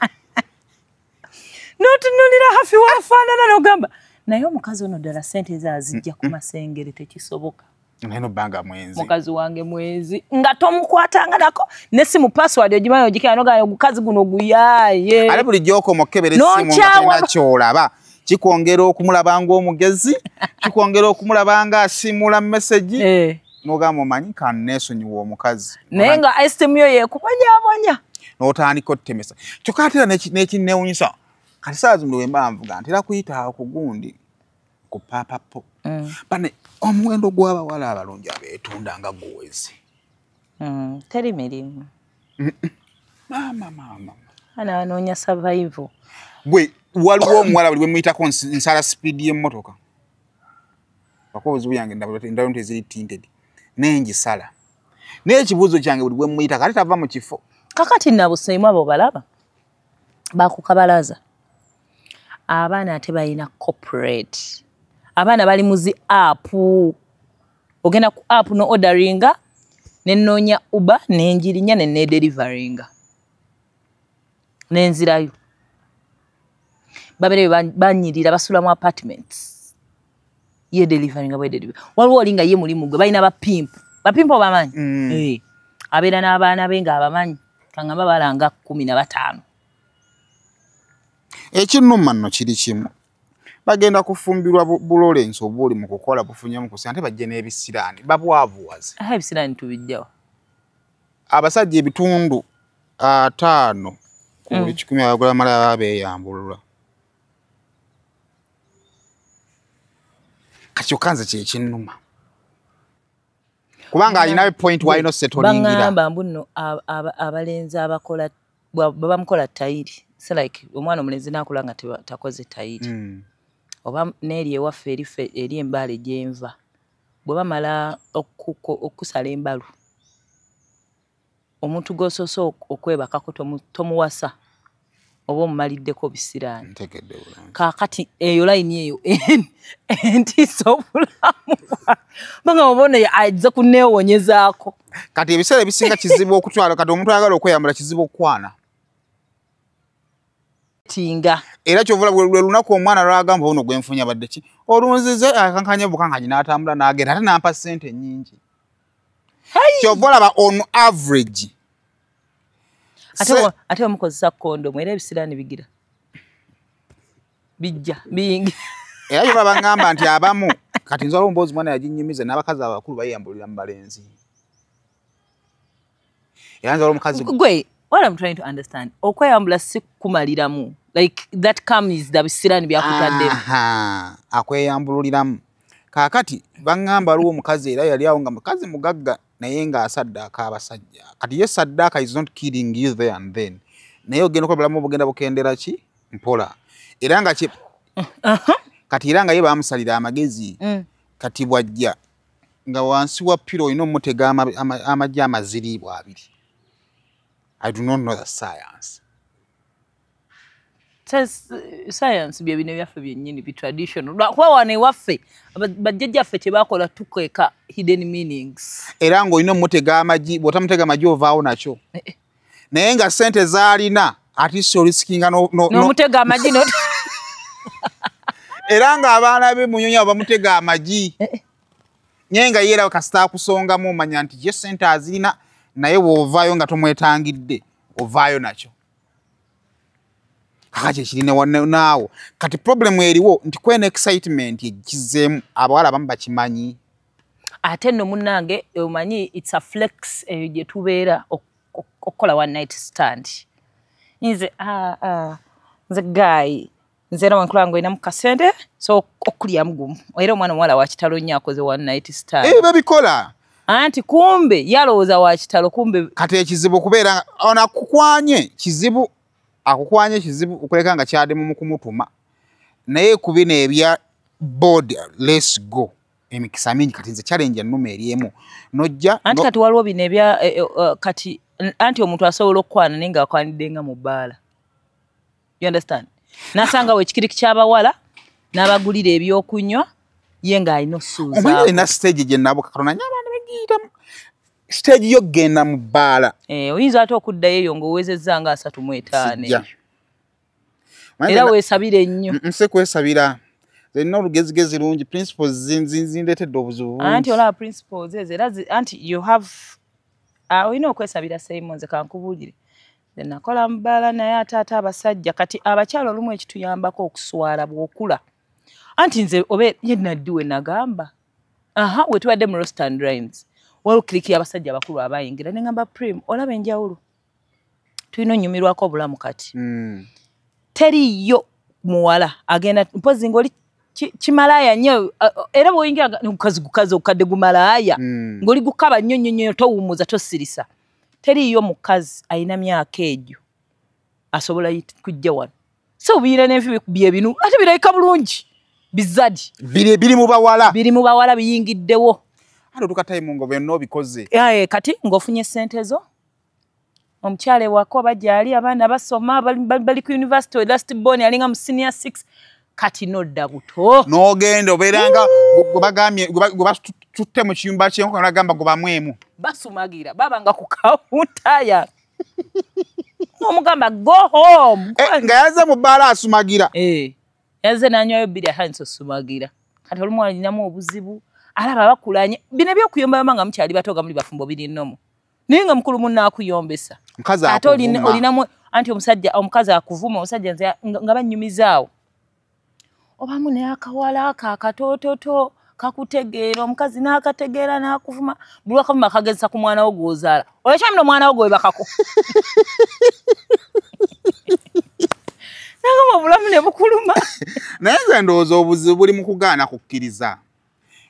Speaker 1: n'otunulira hafi waafaanana n'ogamba naye omukazi ono ddala sente ezaazijja ku masengere tekisoboka neno banga mwezi mukazi wange mwezi nga tomukwatanga nako ne si mu password ogimanyi ogikira noga ogukazi guno guyaye ale buli
Speaker 2: gyoko mukebere no simu chawa... nga kyolaba kikwongera okumulaba nga omugezi kikwongera okumulaba nga asimula meseji eh. nogamba omanyi kanneesonyiwa omukazi naye nga
Speaker 1: estimu yo yekubonyabonya
Speaker 2: notandika otutemesa kyokka ateera n'ekinneewunyisa kati saazi muli we mba nvuga ntera kuyita okugundi ku paapapo mm. bane omuwendo gw'abawala abalungi abeetunda nga guwezi hmm, teri mirimu
Speaker 1: maama maama anaanoonya savaivo
Speaker 2: bwe waliwo omuwala buli wemuyitako nsala sipiidi y'emmotoka ako obuzibu yange endalo teziri tinted naye ngisala naye ekibuuzo kyange buli wemuyitako ate tava mu kifo
Speaker 1: kakati nabuseimu abo balaba bakukabalaza abaana ate balina corporate abaana bali muzi apu ogenda ku apu noodaringa nenoonya uba nenjirinya nenederivaringa nenzirayo babere banyirira basulamu apartments yederivaringa waliwo olinga ye mulimu gwe balina bapimpu bapimpu obamanyi mm. eh. abeera n'abaana be nga abamanyi kangamba balanga kumi na bataano
Speaker 2: ekinnumma nno kiri kimu bagenda kufumbirwa bulole ensobi oli mu kukola bufunyemu kusi ate bajje n'ebisiraani babwavuwaze aha ebisiraani tubijjawa abasajja ebitundu ataano ku buli mm. kikumi abagula mala baba beyambulula kakyokka nze kyekinnuma kubanga alinawo epoint walina setolingirabagamba
Speaker 1: mbu nno abalenzi abakola babamukola tayiri si like omwana omulenzi nakula nga takoze tayiri mm. oba n'eri ewaffe erife eri embaale gyenva bwe bamala okusala embalu omuntu gosoose okwebakako tomuwasa oba omumaliddeko bisiraani kakati eyo layini eyo entiisa obulamu banga obona aze kunewonyezaako kati ebiseera
Speaker 2: ebisinga kizibu okutwala kati omuntu ayagala okweyambula kizibu okukwana settinga era kyovula lwe lunaku omwana lwagamba ono gwenfunya badde ki olunzize akankanya ah, bukankanyi n'atambula n'agenda ate nampa sente nyingi kyova olaba on
Speaker 1: average ate omukozesa kondomu era ebiseera nibigira bijja bingi era kyova bagamba nti abamu
Speaker 2: kati nzala omboozi mwana yaginyumize n'abakazi abakulu bayiyambulira mu balenzi era nzala omukazi
Speaker 1: what i'm trying to understand okweyambula si kumaliramu like that comes the bisirani byakutadde
Speaker 2: akweyambululiramu kaakati baŋŋamba aliwo omukazi era yali awo nga mukazi mugagga naye ng'asaddaaka abasajja kati ye saddaaka is not killing you there and then naye ogenda okola bulamu obugenda bukendera ki mpola era nga ki uh-huh. kati era nga ye baamusalira amagezi mm. kati bwajja nga wansi wa piro olina omutega amajja amaziriibwa abiri I do not know the science.
Speaker 1: Uh, science, maybe never for being be traditional. But what one waffy? But did you have a tobacco to hidden meanings?
Speaker 2: Erango, you know, Motegama, what I'm taking my Jova on a show. Nanga sent a Zarina, at least so risking no, no, no,
Speaker 1: Motegama did not.
Speaker 2: Eranga, Vana, Munya, Motegama, G. Eh, eh. Nanga, Yera, Castacusonga, Momanian, just sent a Zina. naye bwovaayo nga tomwetangidde ovaayo nakyo kakaki ekirinenaawo kati problemu eriwo nti kwena excitement ekizeemu abawala bamu bakimanyi
Speaker 1: ate nno munange eh, omanyi its a flex eyo eh, gye tubeera okukola onenight stand nze ah, ah, nze gaayi nze era wankula wange olinamu kasente so okulyamugumu era omwana omuwala wakitalo nnyo akoze onenight stand ebyo eh, bikola hey, anti kumbe yalowooza wakitalo
Speaker 2: kumbe kati ekizibu kubeera ono akukwanye kizibu akukwanye kizibu okuleka nga kyademumu kumutuma naye ku bino ebya board les go emikisa mingi kati nze kyalenja ennuma eryemu nojja anti kati
Speaker 1: waliwo bino ebya eh, eh, eh, kati anti omuntu asobola okukwana naye nga akwanidde nga mu bbaala understand nasanga we ekikiriki kyabawala n'abagulira ebyokunywa ye ng'alina osuzaomanyi alina
Speaker 2: stage gye nabuka katonanyaa ogiyitamu siteegi yokgenda
Speaker 1: mu bbaala eh, oyinza ate okuddayo eyo ngaowezezza nga asatu muetaanoera weesabire nnyo mm,
Speaker 2: mm, nse kwesabira erina olugezigezi lungi principlzindeetedde obuzibuanti
Speaker 1: olaba principls ezo era anti you have ah, olina okwesabira simonze kankubuulire enakola mubaala naye ate ate abasajja kati abakyalo olumu ekituyambako okuswala bwokula anti nze obe yenaddiwe nagamba aha we tubadde mu rost and rains waokiriki abasajja abakulu abayingira ne ngamba prim olaba enjawulo tulina onyumirwako obulamu kati mm. teriyo muwala agenda mpozi ngaoli kimalaya nyo eh, era bweoyingira ukazi gukazi okadde gumalaya mm. ngaoli gukaba nnyo nnyo nnyo towumuza tosirisa teriyo mukazi alina myaka egyo asobola kujja wano so biira n'enfi bye binu ate birayika bulungi
Speaker 2: bizadi biri mu bawala biri mu bawala biyingiddewo atotukatayimu nga byonna obikoze
Speaker 1: aye kati ng'ofunye ssente zo omukyala ewako bajaali abaana basoma bali ku university last bon alinga mu senior six kati nodda buto
Speaker 2: nogenda obeera nga gwebagambye gwebatutte mu kiyumba kyenkoa nagamba gwebamwemu
Speaker 1: basumagira babanga ku kawuntaya omugamba gohom eh, nga yaze mu bbaala asumagira eh. yaze nanywayo bbiri ate nsosumagira kati olumu alinamu obuzibu alaba abakulanye bino ebyokuyombayoma nga mukyali batoga muli bafumbo birinomu naye nga mukulu muna akuyombesa ate olinamu anti omusajja omukazi akuvuma omusajja nga banyumizaawo obamu naye akawala ka katototo kakutegeera omukazi nakategeera nakuvuma bulwakavuma kagezesa ku mwanawo gwozaala olwekyamino omwanawo gwebakako nagamba obulamu ne bukuluma
Speaker 2: naye nze ndowooza obuzibu buli mu kugaana ku kkiriza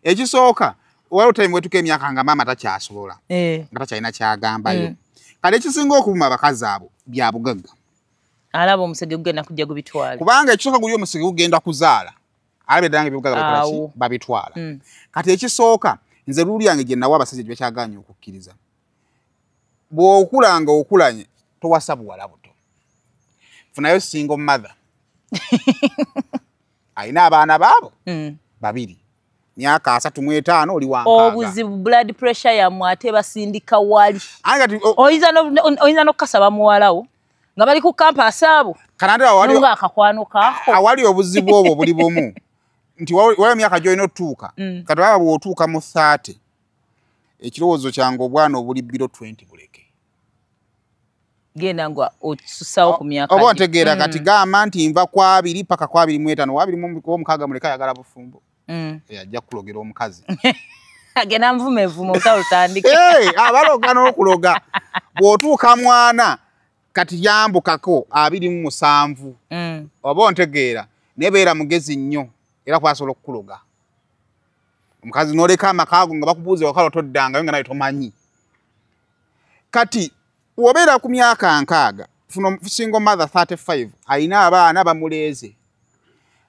Speaker 2: ekisooka wali otaime wetuka emyaka nga maama takyasobola eh. nga takyalina kyagambayo mm. kati ekisinga okuluma abakazi abo byabugagga
Speaker 1: alaba omusege gugenda kujja gubitwala
Speaker 2: kubanga ekisooka guli omusege gugenda kuzaala alaba eddala nga ebyobugagga babitwala mm. kati ekisooka nze lulu yange gye nawa abasajja gye bakyaganya okukkiriza bw'okula nga okulanye towasa buwala buto funayo single mother alina abaana baabo hmm. babiri myaka asatu muetaano oli wa obuzibu
Speaker 1: blood pressure yamwe ate basindika wali oyinza nokukasaba muwalawo nga bali ku kampas abo ngaakakwano kaako awali obuzibu obwo buli bumu
Speaker 2: nti wali emyaka gyolina otutuuka hmm. kati baba bwotuuka mu thirty ekirowoozo kyange obwana obuli biro twenty bule
Speaker 1: genda nga otusawo ku myaka oba ntegeera mm. kati gamba
Speaker 2: nti nva kwabiri paka kwabiri muetano wabiri omukaaga muleka ayagala bufumbo
Speaker 1: mm. ajja
Speaker 2: kulogera omukazi
Speaker 1: agenda nvumevuma otalotandike abaloga n'okuloga
Speaker 2: bw'otuuka mwana kati yambukako abiri mu musanvu mm. oba ontegeera naye beera mugezi nnyo era kwasobola okukuloga omukazi n'oleka amakaago nga bakubuuzibwa kalo toddanga yo nga nayo tomanyi kati wobeera ku myaka nkaaga funo single mother 35 ayina abaana bamuleeze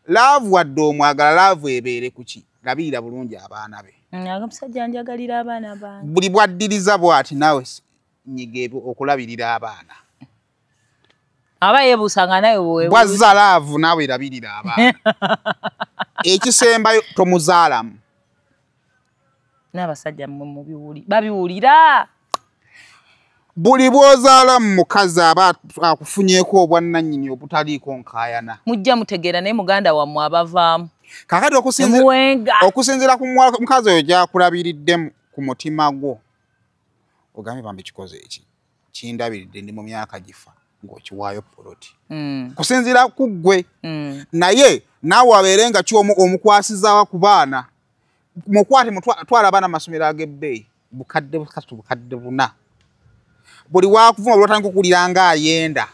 Speaker 2: laavu wadde omwagala laavu ebeere ku ki labiira bulungi abaana be
Speaker 1: mm,
Speaker 2: buli bwaddiriza bwati naawe nyiga okulabirira abaana bwazza laavu naawe erabirira abaana ekisembayo tomuzaalamu
Speaker 1: n'abasajja mmwe mubiwuli babiwulira
Speaker 2: buli bwozaala mumukazi aba akufunyeko obwannannyini obutaliiko nkaayana
Speaker 1: mujja mutegeera naye muganda wammwe abavaamu kakati okusinziira
Speaker 2: ku mukazi oyo gyakulabiridde ku mutima gwo ogambye bambe kikoze eki kindabiridde ndi mu myaka gifa ngaokiwaayo poloti hmm. kusinziira ku ggwe hmm. naye naawe abeere nga ky omukwasizaawo ku baana mukwate twala abaana amasomero ag'ebbeeyi bukadde bukadde buna buli wakuvuma olwotandika okuwuliranga ayenda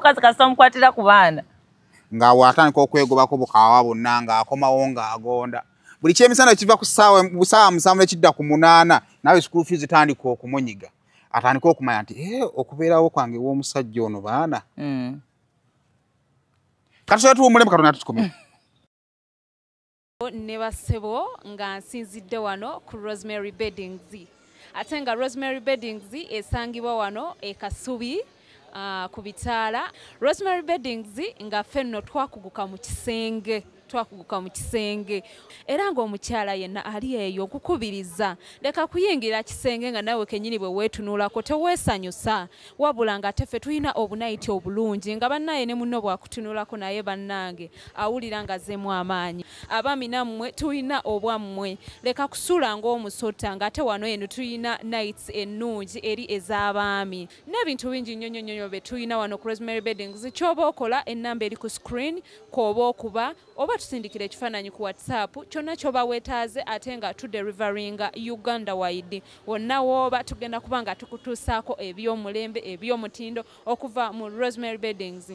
Speaker 1: kkwatkubaana
Speaker 2: nga watandika okwegobako bukawa bonna ngaakomawo ngaagonda buli kyemisana kiva kusaawa musanvu nekidda ku munaana naawe sikulu fees tandika okumunyiga atandika okumanya nti eh, okubeerawo kwange w'omusajja ono baana mm. katusobola tuwumulemu katonda tutukume
Speaker 3: ne basebo nga nsinzidde wano ku rosemary beddings ate nga rosemary beddings esangibwa wano ekasubi uh, ku bitaala rosemary beddings nga ffe nno twakuguka mu kisenge uh, twakuguka mu kisenge era ngaomukyala yenna ali eyo okukubiriza leka kuyingira kisenge nga nawe kenyini bwe wetunulako teweesanyusa wabula nga tefe tulina obunaiti obulungi nga bannaye ne muno bwakutunulako naye bannange awulira nga zemu amaanyi abaami nammwe tulina obwammwe leka kusula ngaomusota nga ate wano eno tulina nights ennungi eri ez'abaami n'ebintu bingi nnyonyonyonyo bye tulina wano crosmary beddings kyoba okola ennamba eri ku screen kwoba okuba oba tusindikira ekifaananyi ku whatsapp kyonna kyoba weetaaze ate nga tuderivaringa uganda wide wonna wooba tugenda kuba nga tukutuusaako eby'omulembe eby'omutindo okuva mu rosemary beddings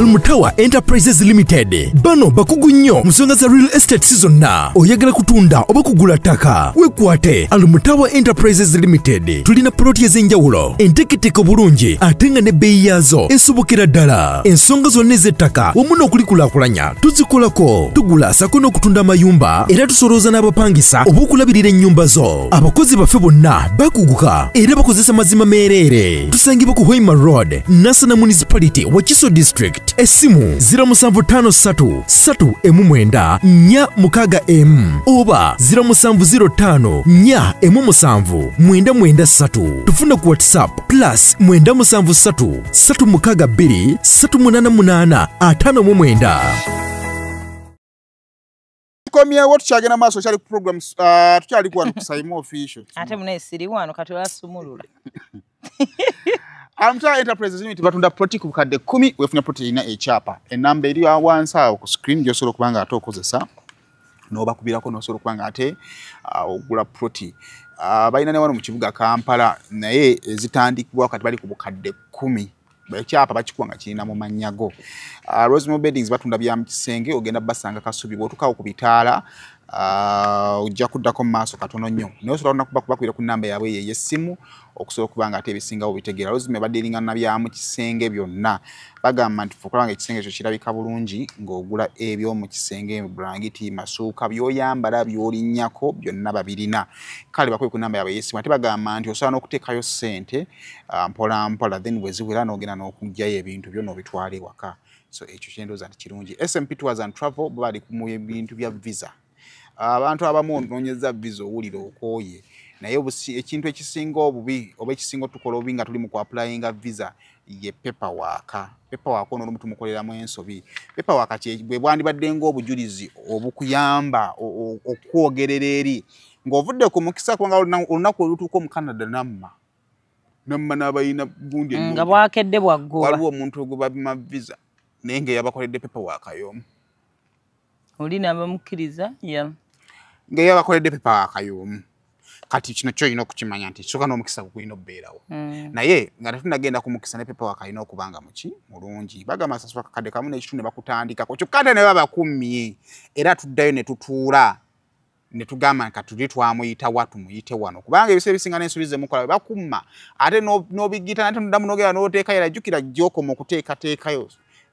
Speaker 3: almutawa enterprises
Speaker 2: limited bano bakugu nnyo mu nsonga za real estate si zonna oyagala kutunda oba kugula ttaka weekwate almutawa enterprises limited tulina poloti ez'enjawulo enteeketeeka obulungi ate nga n'ebbeeyi yaazo esobokera ddala ensonga zonna ez'ettaka wamu n'okulikulaakulanya tuzikolako tugula sako n'okutunda amayumba era tusolooza n'abapangisa oba okulabirira ennyumba zo abakozi baffe bonna bakuguka era bakozesa mazima meereere tusangibwa ku hoima road nasana municipality wa kiso district essimu 0753349m oba 0705497 tufune ku whatsapp plus 97336288 komyewo tukyagenda maaso kyali ku program tukyali uh, kuwano kusaima official
Speaker 1: ate muno esiri wano kati olwasumulula
Speaker 2: amta enterprises limit batunda proti ku kadde 10 wefuna proti ina echapa enamba eri awansa ku screen jo solo kubanga atokozesa no bakubira ko no solo kubanga ate uh, ogula proti abaina uh, ne wano mu kibuga Kampala naye ezitandikibwa kati bali ku bukadde 10 ekyapa bakikuwanga kirina mu manyago uh, rosmo beddings batunda bya mu kisenge ogenda basanga kasubi bwotukawo ku bitaala ujja ah, kuddako maaso katono nnyo naye osobola nakuba kubakwira ku namba yaabwe yeye essimu okusobola okuba nga ate ebisingawo bitegeera lozima ebadde eringana byamu kisenge byonna bagamba nti fukola nga ekisenge ekyo kirabika bulungi ng'ogula ebyomu kisenge bulangiti masuuka by'oyambala by'olinnyako byonna babirina kale bakubi ku namba yaabwe yesimu ate bagamba nti osobola n'okuteekayo ssente ah, mpola mpola then weziwera n'ogenda n'okuggyayo ebintu byo n'obitwala ewaka so ekyo kyendooza nti kirungi smp tours and travel bwe bali ku bintu bya visa abantu abamu onoonyeza visa owulira okooye naye ekintu ekisinga obubi oba ekisinga otukola obubi nga tuli mu kuapulayinga visa ye pepawaaka pepawaaka ono olumu tumukoleramu ensobi pepawaaka bwe bwandibadde ngaobujulizi obukuyamba okwogerera eri ng'ovudde ku mukisa kubanga olunaku olutuuka omu canada namma namma n'abalina gundi mm, nga bwakedde bwaggula waliwo omuntu ogubabima visa naye ngaeyabakoledde pepawaaka
Speaker 1: y'omu oli n'abamukkiriza yeah.
Speaker 2: ngeyo bakoledde pepa wakayomu kati kino kyoyina okukimanya nti kisuka n'omukisa gugulina obeerawo mm. naye nga tetunagenda kumukisa ne pepa wakayina okubanga muki mulungi bagamba sasua kakadde kamu n'ekitu ne bakutandikako kyokka nte nebo bakumye era tuddayo ne tutuula ne tugamba nka tuli twamuyita wa tumuyite wano kubanga ebiseera ebisinga n'ensobi zemukola bakumma ate n'obigita nate nodamu n'ogera n'oteekayo erajjukira gyokoma okuteekateekayo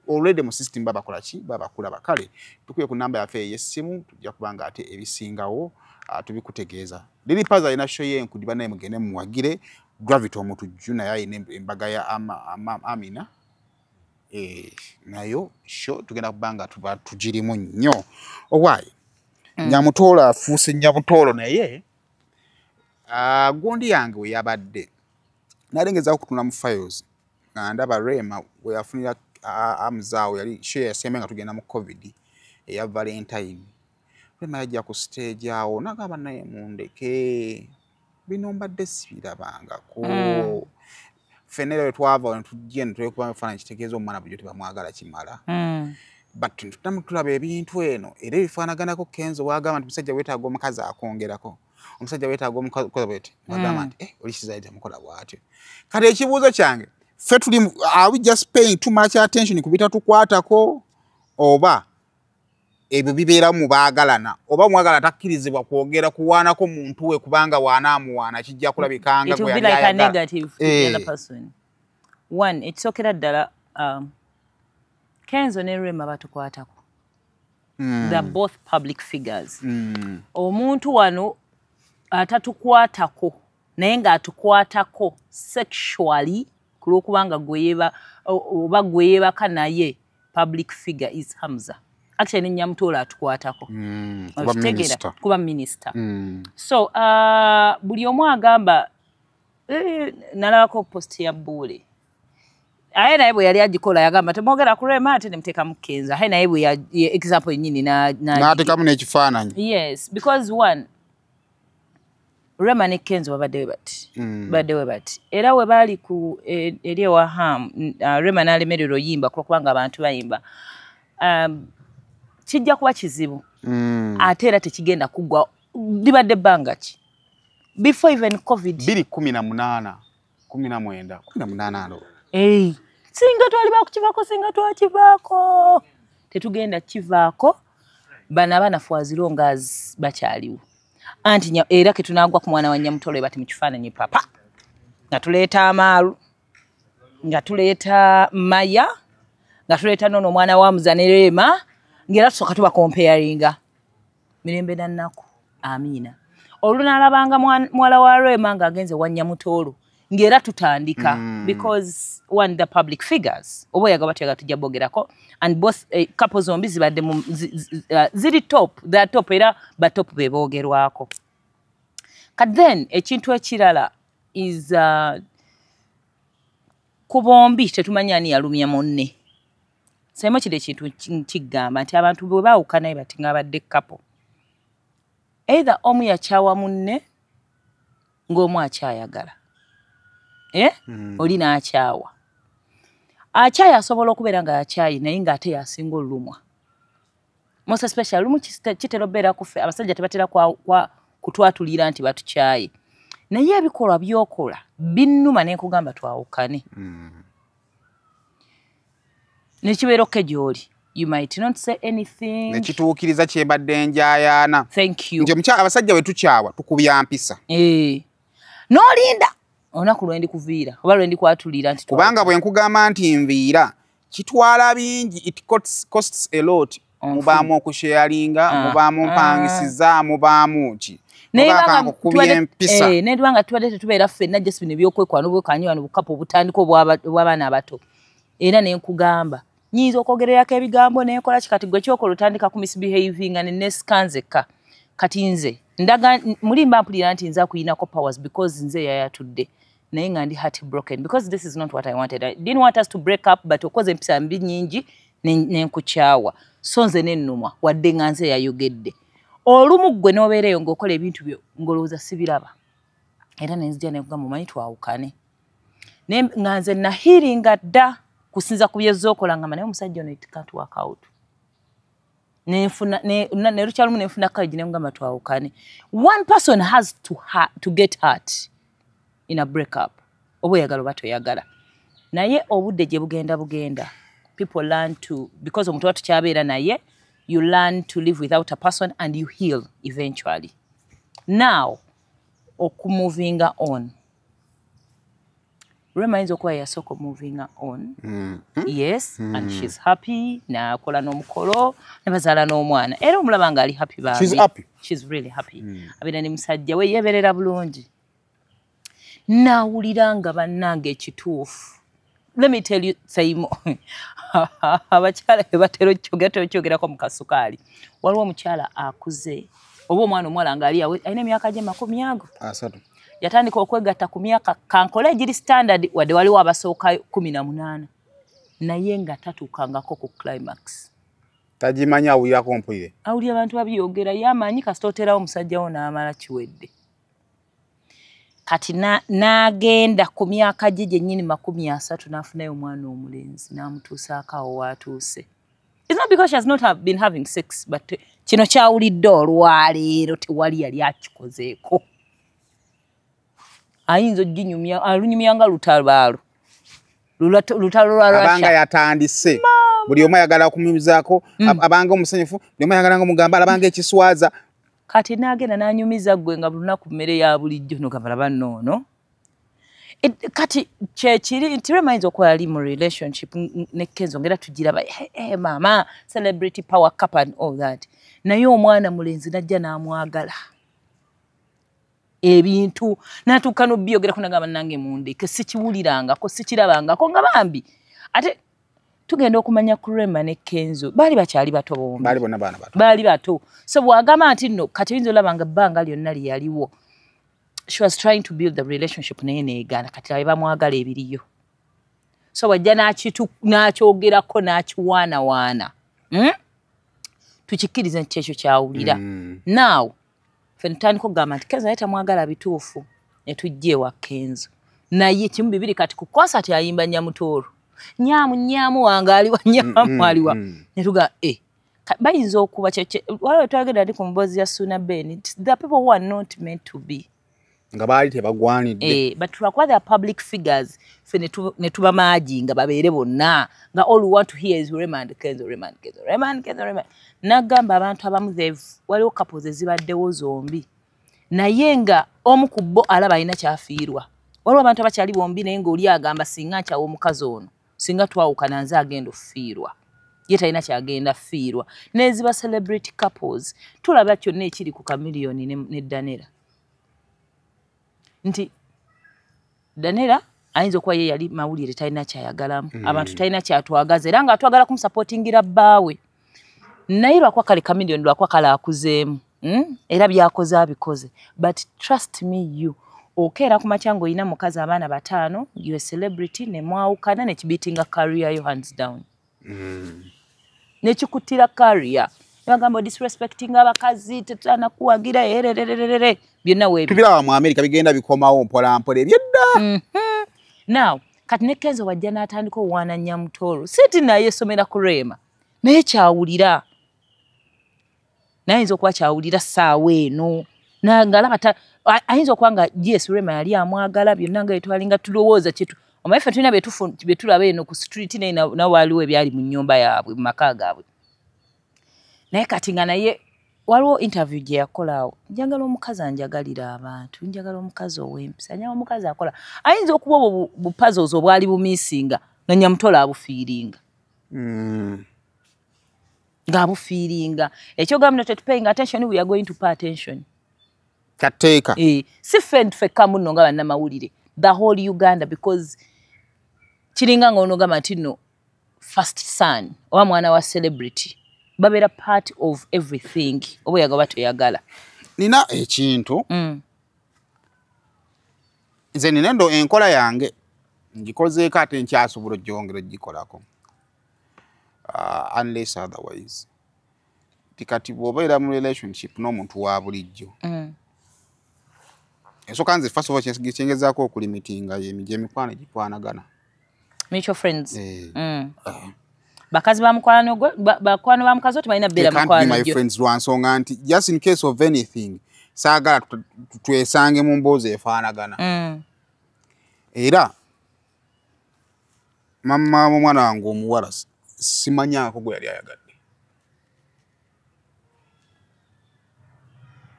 Speaker 2: olwede mu system baba kola ki baba kula bakale tukuye ku namba ya fe yesimu tujja kubanga ate ebisingawo atubikutegeeza ah, lili paza ina show ye nkudiba naye mugene muwagire gravity omuntu juna yayi embaga ya ama, ama, amina e, nayo sho tugenda kubanga tuba tujirimu nnyo owai mm. nyamutola afuuse nyamutolo naye uh, gundi yange weyabadde nalengezaokutuna mu files nga ndaba rema weyafunira amuzaawo yali sho yeyasembe nga tugenda mu covid eya valentine lema yajja ku stage awo nagamba naye mundeke bino mbadde sibirabangako mm. fenera wetwava netujje netulekuba bifaananyi kitegeeza omumwana bujo tebamwagala kimala mm. but tutamutulaba ebintu eno era ebifaanaganako kenzi obwagamba nti musajja weetaaga omukazi akongerako omusajja weetaaga omukazi okkoza bweti agamba nti eh, olikizaa tamukola bwatyo kati ekibuuzo kyange ffe tuli are we just paying too much attention ku bitatukwatako oba ebyo bibeera mubaagalana oba mwagala takkirizibwa kwogera kuwaanako muntu we kubanga waana amuwaana kijja kulabikanga eh.
Speaker 1: ekisookera ddala um, kenzo ne rema batukwatako
Speaker 3: hmm. the both
Speaker 1: public figures
Speaker 3: hmm.
Speaker 1: omuntu wano atatukwatako naye ngaatukwatako sexually kulwokubanga oba gwe yeebaka naye public figure is hamza actually nenyamutoola atukwatako mm, kuba minisita mm. so uh, buli omu agamba eh, nalabako post ya buule aye naye bwe yali agikola yagamba temwogera kulema ate nemuteeka mukenza aye naye bwe example enyini natekamu n'ekifaananyi yes because one rama ne kenzi wabadde webati mm. badde we bati era webaali ku e, eri ewa ham rema n'alemerera oyimba kulwokubanga abantu bayimba um, kijja kuba kizibu mm. ate era tekigenda kugwa libadde ebbanga ki before even covid biri kumi na munaana kumi na mwenda kumi na munaana ano singa twali bakukivaako singa twakivaako tetugenda kivaako bana abanafuwazirongaazi bakyaliwo anti era ketunagwa ku mwana wa nyamutolo ebati mukifaananyi papa nga tuleeta amaalu nga tuleeta maya nga tuleeta nono omwana wa muzanereema ngaera tusooka tuba komperinga mirembe nannaku amiina olunaalabanga muwala wa rema ngaagenze wa nyamutoolo ngera tutandika mm. because one the public figures oba yagaba tyaga tujabogerako and both uh, couple zombi zibadde mu uh, ziri top the top era ba top bebogerwako kat then ekintu ekirala is uh, kubombi tetumanyani yalumya munne saimo kiri ekintu nkigamba nti abantu bwe baawukanaye batinga abadde kapo eithe omu yakyawa munne ng'omu akyayagala eh? mm. oli nakyawa akyayi asobola okubeera nga yakyayi naye ngaate yasinga olulumwa most especial lumu kitera obeera kufe abasajja tebatera kutwatulira nti batukyaye naye ebikolwa byokola binnuma nenkugamba twawukane mm. nekiberoke gyoli
Speaker 2: nekituukiriza kyebadde enjayaana nti omukyala abasajja bwe tukyawa tukubya mpisa e. Eh. n'olinda olunaku lwendi kuviira oba lwendi kwatulira nti kubanga bwe nkugamba nti nviira kitwala bingi it costs, costs a lot mubaamu okusheyalinga ah, mubaamu ah. mpangisiza mubaamu ki
Speaker 1: nayebanga eh, tubadde tetubeera ffenna jasmin ebyokwekwana obwekanyiwano bukapu obutandika obw'abaana abato era nenkugamba nyinza okwogererako ebigambo nenkolaki kati gwekyokola otandika ku misbehavinga nenesikanzekka kati nze ndaga muli mba mpulira nti nza kuyinako powers because nze yayatudde naye nga ndi heartbroken because this is not what i wanted i didn't want us to break up but okoze empisa mbi nyingi nenkukyawa ne so nze nennumwa wadde nga nze yayogedde olumu ggwe n'obeereyo ng'okola ebintu byo ng'olowooza sibiraba era nenzija nekugamba omanyi twawukane nga nze nahiringa dda kusinza ku byezookola nga manaye omusajja ono itikantwakaut nenfuna ne, nerucha lumu nenfuna college nemugamba twawukane one person has to, ha, to get hurt in a breakup oba oyagala oba toyagala naye obudde gye bugenda bugenda people learn to because omuntu watukyabeera naye you learn to live without a person and you heal eventually now okumuvinga on rema yinza okuba yasooka moving on mm. yes mm. and mm-hmm. shes happy nakola n'omukolo nebazaala n'omwana era omulaba nga ali happy bashes really happy mm. abeera ne musajja we yeeberera bulungi nawulira nga bannanga ekituufu letme tell you saimo abakyala ebatera okyogerako mukasukaali waliwo omukyala akuze oba omwana omuwala nga aliyawe ayina emyaka gye makumi ago yatandika okwegatta ku myaka kankole egiri standard wadde waliwo abasooka kumi na munaana naye nga tatuukangako ku climax
Speaker 2: tagimanyi awulirako mpulire
Speaker 1: awulira abantu babyogera ye amaanyi kasita oteerawo omusajjawo n'amala kiwedde kati n'agenda ku myaka gye gyennyini makumi asatu n'afunayo omwana omulenzi n'amutuusaako awo waatuuse kino kyawulidde olwaleero tewali yali akikozeeko ayinza oginyumya alunyumya nga lutabaalo lutalo lwabanga
Speaker 2: yatandise buli omu ayagala okumumizaako mm. abanga omusanyufu buli omu ayagala nga omugamba alabanga ekiswaza
Speaker 1: kati nagenda nanyumiza gwe nga bulunaku mmere ya bulijjo nogabalabanoono kati kyekiri nti lwe mayinza okuba ali mu relationship nekenzo ngaera tugiraba mama celebrity power cup and all that naye omwana mulenzi najja namwagala ebintu natuuka nobbiyogeraku nagamba nange mundeke sikiwulirangako sikirabangako nga bambi ate tugenda okumanya kurema ne kenzo baali bakyali bato bombibaali bato so bwagamba nti nno kati oyinza olaba nga ebbanga lyonna lyeyaliwo she was trying to build the relationship naye neegaana kati abe bamwagala ebiriyo so wajja nakyogerako nakiwaanawaana hmm? tukikkiriza nti kyekyo kyawulira mm. now fentani kugamba nti kenzo naye tamwagala bituufu netujja ewa kenzo naye kimu bibiri kati kukwasa ti ayimba nyamutoolo nyamu nyamu wange aliwa mm, nyamu mm, aliwa mm. netuga e eh, bayinza okuba kyekye waliwe twagenda ndi ku mbozi ya suna ben the people who are not meant to be
Speaker 2: nga baali tebagwanidde eh,
Speaker 1: but tubakuba ther public figures fe ne tuba maagi nga babeere bonna nga all we want to hear is remand kenzo remand kenzo remand kenzo remand nagamba abantu abamu thee waliwo kapoze zibaddewo zombi naye nga omu ku bo alaba alina kyafiirwa waliwo abantu abakyali bombi naye ngaoli agamba singa nkyawa omukazi ono singa twawukana nze agenda ofiirwa ye talina kyagenda fiirwa neziba celebrity couples tulaba kyonna ekiri ku kamiliyoni ne ddanera nti danera ayinza okuba ye yali mawulire talina kyayagalamu mm. abantu talina kyatwagaza era ngaatwagala kumusapootingira bbaawe naye lwakuba kale kamiliyoni lwakuba kale akuzeemu hmm? era byakoze abikoze but trust me you okeera ku makya ngaoyina mukazi abaana bataano yue celebrity nemwawukana nekibiitinga carrier yo hands down mm. nekikuttira carrier bagamba disrespect nga bakazi tetana kuwagira erererere eh, byonna webi
Speaker 2: tubiraba mu america bigenda bikomawo mpola mpola ebyedda mhm.
Speaker 1: now kati ne kenzo bajja n'atandika owaana nyamutoolo siti naye esomera kurema naye kyawulira naye ayinza okuba kyawulira saawa eno ngalaba ayinza okuba nga yes rema yali amwagala byonna nga yetwalinga tulowooza kyetu omaye ffe tulina betulaba eno ku street naye nawo waliwo ebyali mu nyumba yaabwe mu maka gaabwe naye kati nga naye waliwo interview gye yakola awo njagala omukazi anjagalira abantu njagala omukazi ow'empisa nyama omukazi akola ayinza okuba obwo bupazos obwali bumiisinga nga nyamutola abufiiringa hmm. ngaabufiiringa ekyogambi notetupaying attention we are going to pay attention
Speaker 2: kateeka e,
Speaker 1: si fentufekka munno nga bannamawulire the whole uganda because kiringa nga onogamba nti nno first son oba mwana wa celebrity babera part of everything oba oyagaba toyagala nina
Speaker 2: ekintu mm. nze nina ndo enkola yange ngikozeeko ate nkyasobola ogyongera ogikolako ah, unless otherwise tikati bwobeera mu relationship n'omuntu wa bulijjo mm. ensoka nze fas kyengezaako okulimitinga yemigyo emikwano gikwanagana mutual friends eh.
Speaker 1: Mm. Eh. bakazi bamukwano ba mukazi oti balina beera mukwanolwa
Speaker 2: nsonga nti just in case of anything saagala twesange mu mboozi efaanagana mm. era mama omwana wange omuwala simanyako gwe yali ayagadde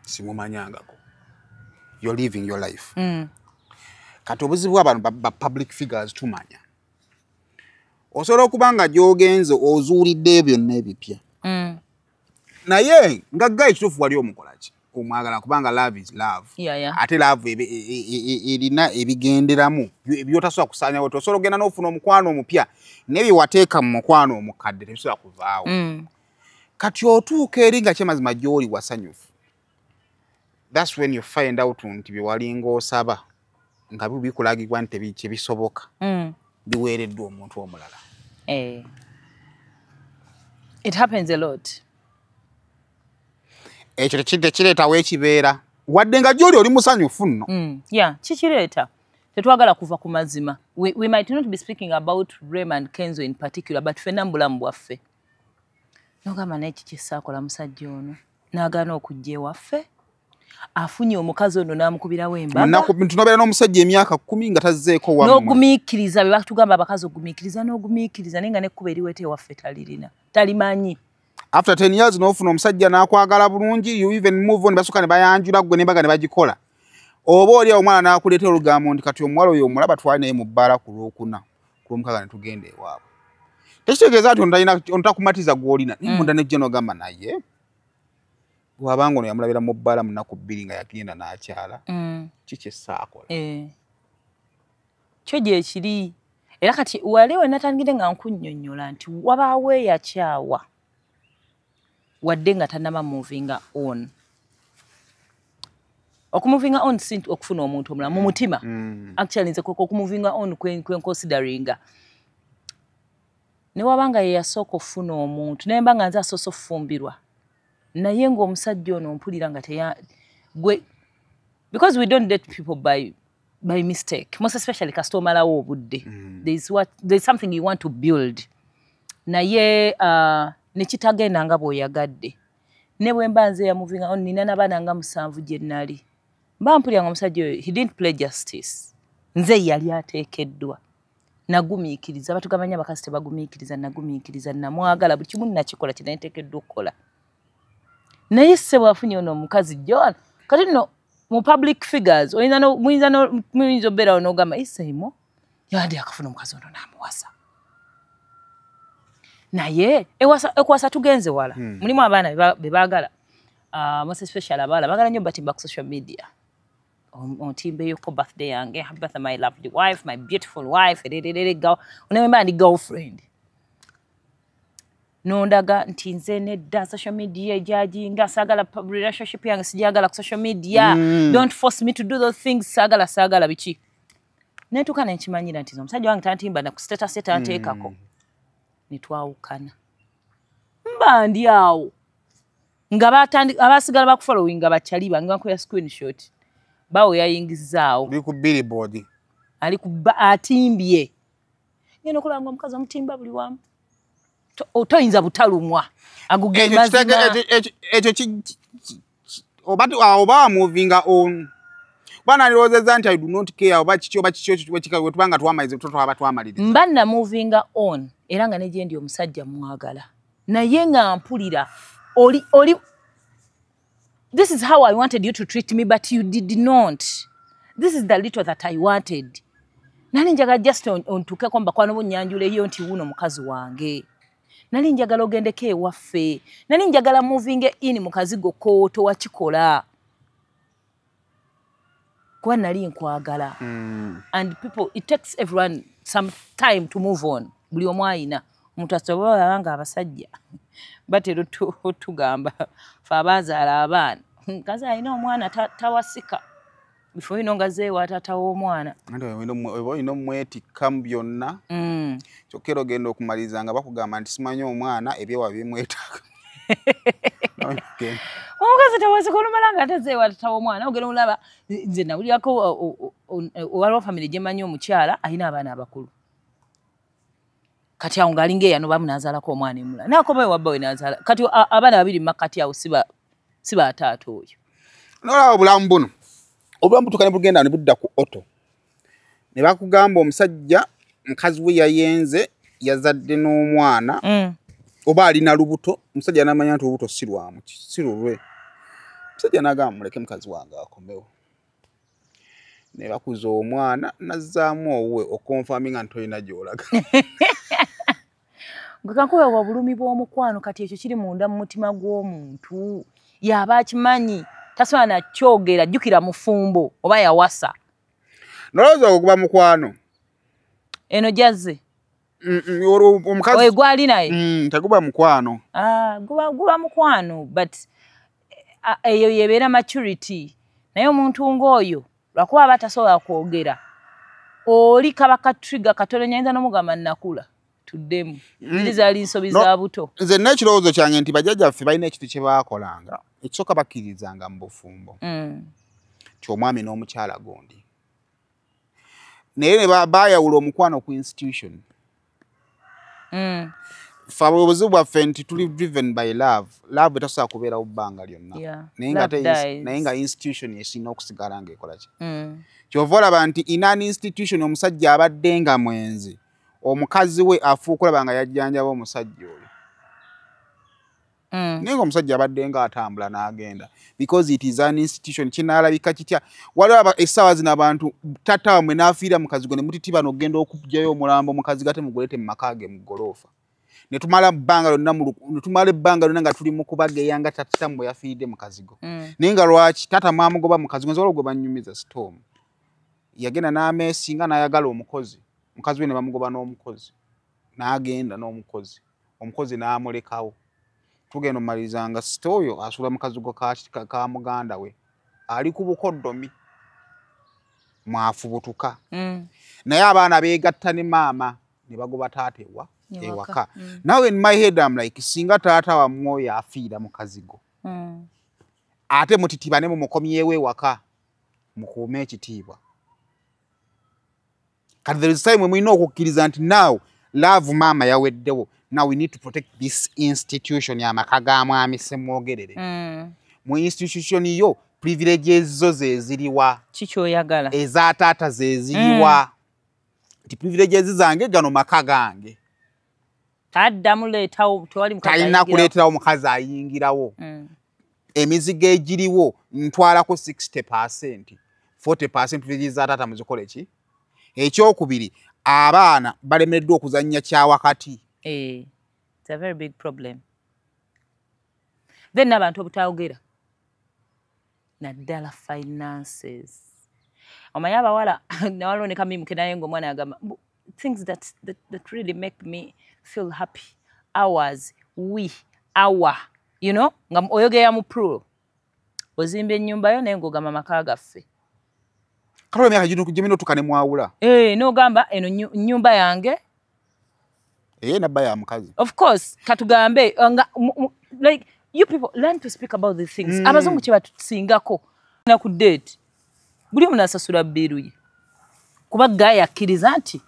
Speaker 2: simumanyangako you're living your life mm. kati obuzibu bwa bano ba public figures tumanya osobola okuba nga gyogenze ozuulidde byonna ebipya mm. naye ngagga ekituufu wali omukolaki omwagala kubanga love is love ate laavu e, e, e, erina ebigenderamu byotasobola kusanyawo tosobola ogenda n'ofuna omukwano omupya naye wateeka mu mukwano omukadde tebisobola kuvaawo mm. kati otuuka eri nga kyemazima gyoli wasanyufu thats when you find out nti byewalinga osaba nga bikulagibwa nti kyebisoboka mm. biweereddwa omuntu omulala eh. ekyo tekireetawo ekibeera wadde nga gyoli oli musanyufu nno mm,
Speaker 1: kikireeta tetwagala kuva ku mazima we might not be speaking about raymond kenzo in particular but fenna mubulamu bwaffe nogamba naye kikisaakola musajja ono naagaana okujja ewaffe afunye omukazi ono n'amukubirawo embatunabeera
Speaker 2: n'omusajja emyaka kumi nga tazzeeko
Speaker 1: n'ogumiikiriza be batugamba abakazi ogumiikiriza n'ogumiikiriza naye nga nekkuba eriweta ewaffe talirina talimanyi
Speaker 2: after ten years n'ofuna omusajja n'akwagala bulungi even move nebasuka nebayanjula ggwe nembaga ne bagikola oba oli awo omwana n'akuleetera olugambo nti kati omuwala oyo omulaba twali naye mu bbaala ku lwokuna ku lwomukaga ne tugenda ewaabwe tekitegeeza nti ontakumatiza gw'olina nayemunda mm. nejje n'ogamba naye bwabanga ono yamulabira mu bbaala munaku bbiri nga yagenda
Speaker 1: n'akyala kiki mm. essaakola eh. kyo gye kiri era kati wali wenatandikire nga nkunnyonnyola nti wabaawo eyakyawa wadde nga tanaba muvinga on okumuvinga on si okufuna omuntu omulala mu mm. mutima mm. actually nze okumuvinga on kwenkonsideringa newabanga yeyasooka okufuna omuntu naye mba nga nze asoosa okufumbirwa naye ng'omusajja ono mpulira nga teya gwe because we don't date people by by mistake most especially kasitomalawo obudde mm. there's something you want to build naye uh, nekitagenda nga bweoyagadde ne bwe mba nze yamuvinga oh, nina nabaana nga musanvu gye nali mba mpulira nga omusajja oyo he didn't play justice nze yali ateekeddwa nagumiikiriza batugamanya abakazi tebagumiikiriza nagumiikiriza namwagala buli kimu nakikola kyenayeteekeddwa okukola naye se bwafunye ono omukazi joan kati nno mu public figures oyinza muyinza obeerawo n'ogamba isaimo yandi akafuna omukazi ono n'amuwasa naye ekuwasa tugenze wala hmm. mulimu abaana bebaagala uh, most especially abawala baagala nnyo batimba ku social media ontimba eyoko birthday yange habbatha my lovely wife my beautiful wife erereregao onemba ndi girlfriend nondaga nti nze nedda social media ejajinga sagala relationship yange sijagala ku social media mm. dont force me to do those things sagala sagala biki netuka nenkimanyira nti omusajja wange tantimba naku status etanteekako mm. netwawukana mba ndi awo nga abasigala bakufollowinga bakyalibangankoya screenshot bawe yayingizaawo ali atimbye nyena okulaba nga omukazi omutimba buli wamu otoyinza butalumwa
Speaker 2: ekyo oba wamuvinga bana ndirowoozezza nti i do not care oba kiki oba kikiwetuba nga twamalize twaba twamaliriza
Speaker 1: mba namuvinga on era nga ne gyendi omusajja mwagala naye nga mpulira oli oli this is how i wanted you to treat me but you did not this is the little that i wanted nali njagala just ontukeko mbakwano bonyanjuleyo nti wuno mukazi wange nali njagala ogendeko ewaffe nali njagala muvinge ini mukazigo kootowakikola kuba nali nkwagala mm. and people it takes everyone some time to move on buli omw ayina omuntu asobolalanga abasajja batero tugamba fe abaazaala abaana nkazi alina omwana tawasika ta bifo bino nga zeewa taata w'omwana
Speaker 2: oba olina omwetikkamu byonna mm. kyokka era ogenda okumaliriza nga bakugamba nti simanyi omwana ebyewa bimwetaaga
Speaker 1: omukazi tawazikolumala nga ate zeewa taata w'omwana ogenda olaba nze nawulirako owaliwo famire gyemanyi omukyala alina abaana abakulu kati awo ngaalinga eyano bamu nazaalako omwana emula nakomayo wabbawe nazaala kati abaana babiri mumakati awo si baataata oyo nolaba obulamu buno
Speaker 2: obulambutuka ne bugenda ne budda ku oto ne bakugamba omusajja mukazi we yayenze yazadde n'omwana mm. oba alina lubuto omusajja namanya nti olubuto sirwamu sirulwe omusajja nagamba muleke mukazi wange akomewo ne bakuza omwana nazaamu owe okonfami nga ntolina
Speaker 1: gyolaga gwekankuwewa obulumi bw'omukwano kati ekyo kiri munda mu mutima gw'omuntu yaaba akimanyi tasobola nakyogera jjukira mufumbo oba yawasa
Speaker 2: nolowooza okuba mukwano eno gyazze mm, mm, gwali naye mm, teguba mukwano
Speaker 1: ah, guba mukwano but eyo yebeera maturity naye omuntu ngaoyo lwakuba aba tasobola kwogera oli kaba katriga katono nyayinza nomugamba nakula tuddemu ezaali nsobi za buto nze
Speaker 2: nekirowoozo kyange nti bajajjaffe balina ekitu kyebakolanga ekisooka bakkirizanga mu bufumbo
Speaker 1: ti mm.
Speaker 2: omwami n'omukyala gondi naye nebayawula omukwano ku institution mm. fe abobuzibu bwaffe nti tuli driven by love love etasobola kubeerawo bbanga lyonna
Speaker 1: naye
Speaker 2: nga institution esiina okusigala ngaekolaki mm. kyova olaba nti inan institution omusajja abadde nga mwenzi omukazi we afuuka olaba nga yajjanjaba omusajja oyo Mm. naye ngaomusajja abadde ngaatambula n'agenda because it is an institution kinaalabika kitya waliwo essaawa zina abantu tata wamwe n'afiira mukazi gwe ne mutiti bano okgenda okugyayo omulambo mukazi gate mugulete mumaka ge mugoloofa netumala ebbanga lyonna nga tuli mukubageya nga tatamwe yafiiridde mukazi go mm. naye nga lwaki tata mwamugoba mukazi go nzaolwo gwe banyumiza stom yagenda n'amesinga n'ayagala omukozi mukazi we ne bamugoba n'omukozi n'agenda n'omukozi omukozi n'amulekawo tugenda ommaliriza nga site oyo asula mukazigo ka muganda we ali ku bukoddomi mwafubutuka mm. naye abaana beegatta ne maama ne bagoba taata ewa ewaka mm. nawe my head am like singa taata wamwoyo afiira mukazigo mm. ate mutitibane mumukomyewo ewaka mukuume ekitiibwa kati there is time we mulina okukkiriza nti now love maama yaweddewo now we need to protect this institution ya maka ga mwami se mwogerere mm. mu institution iyo privileges zo ze ziliwa chicho yagala eza tata ze ziliwa mm. ti privileges zange gano maka gange
Speaker 1: taddamuleta twali mukazi kaina kuleta
Speaker 2: omukazi ayingirawo mm. emizigo egiriwo ntwala ko 60% 40% privileges za tata muzikole ki ekyokubiri abaana
Speaker 1: balemereddwa okuzannya kya wakati e it's a very big problem then abantu obutayogera naddala finances omanye abawala nawaloneka mimuke naye ngaomwana yagamba things that, that, that really make me feel happy hours we hour you know nga oyogerera mu pro ozimba ennyumba yo naye ngaogamba maka gaffe
Speaker 2: kale emyaka gemina otukane mwawula
Speaker 1: e n'ogamba eno nyumba yange
Speaker 2: yena na baya mkazi.
Speaker 1: of course katugambe Anga, uh, m, m, like you people learn to speak about these things mm. abazungu kye batusingako na ku date buli omu sasura bbiruye kuba gaya akkiriza nti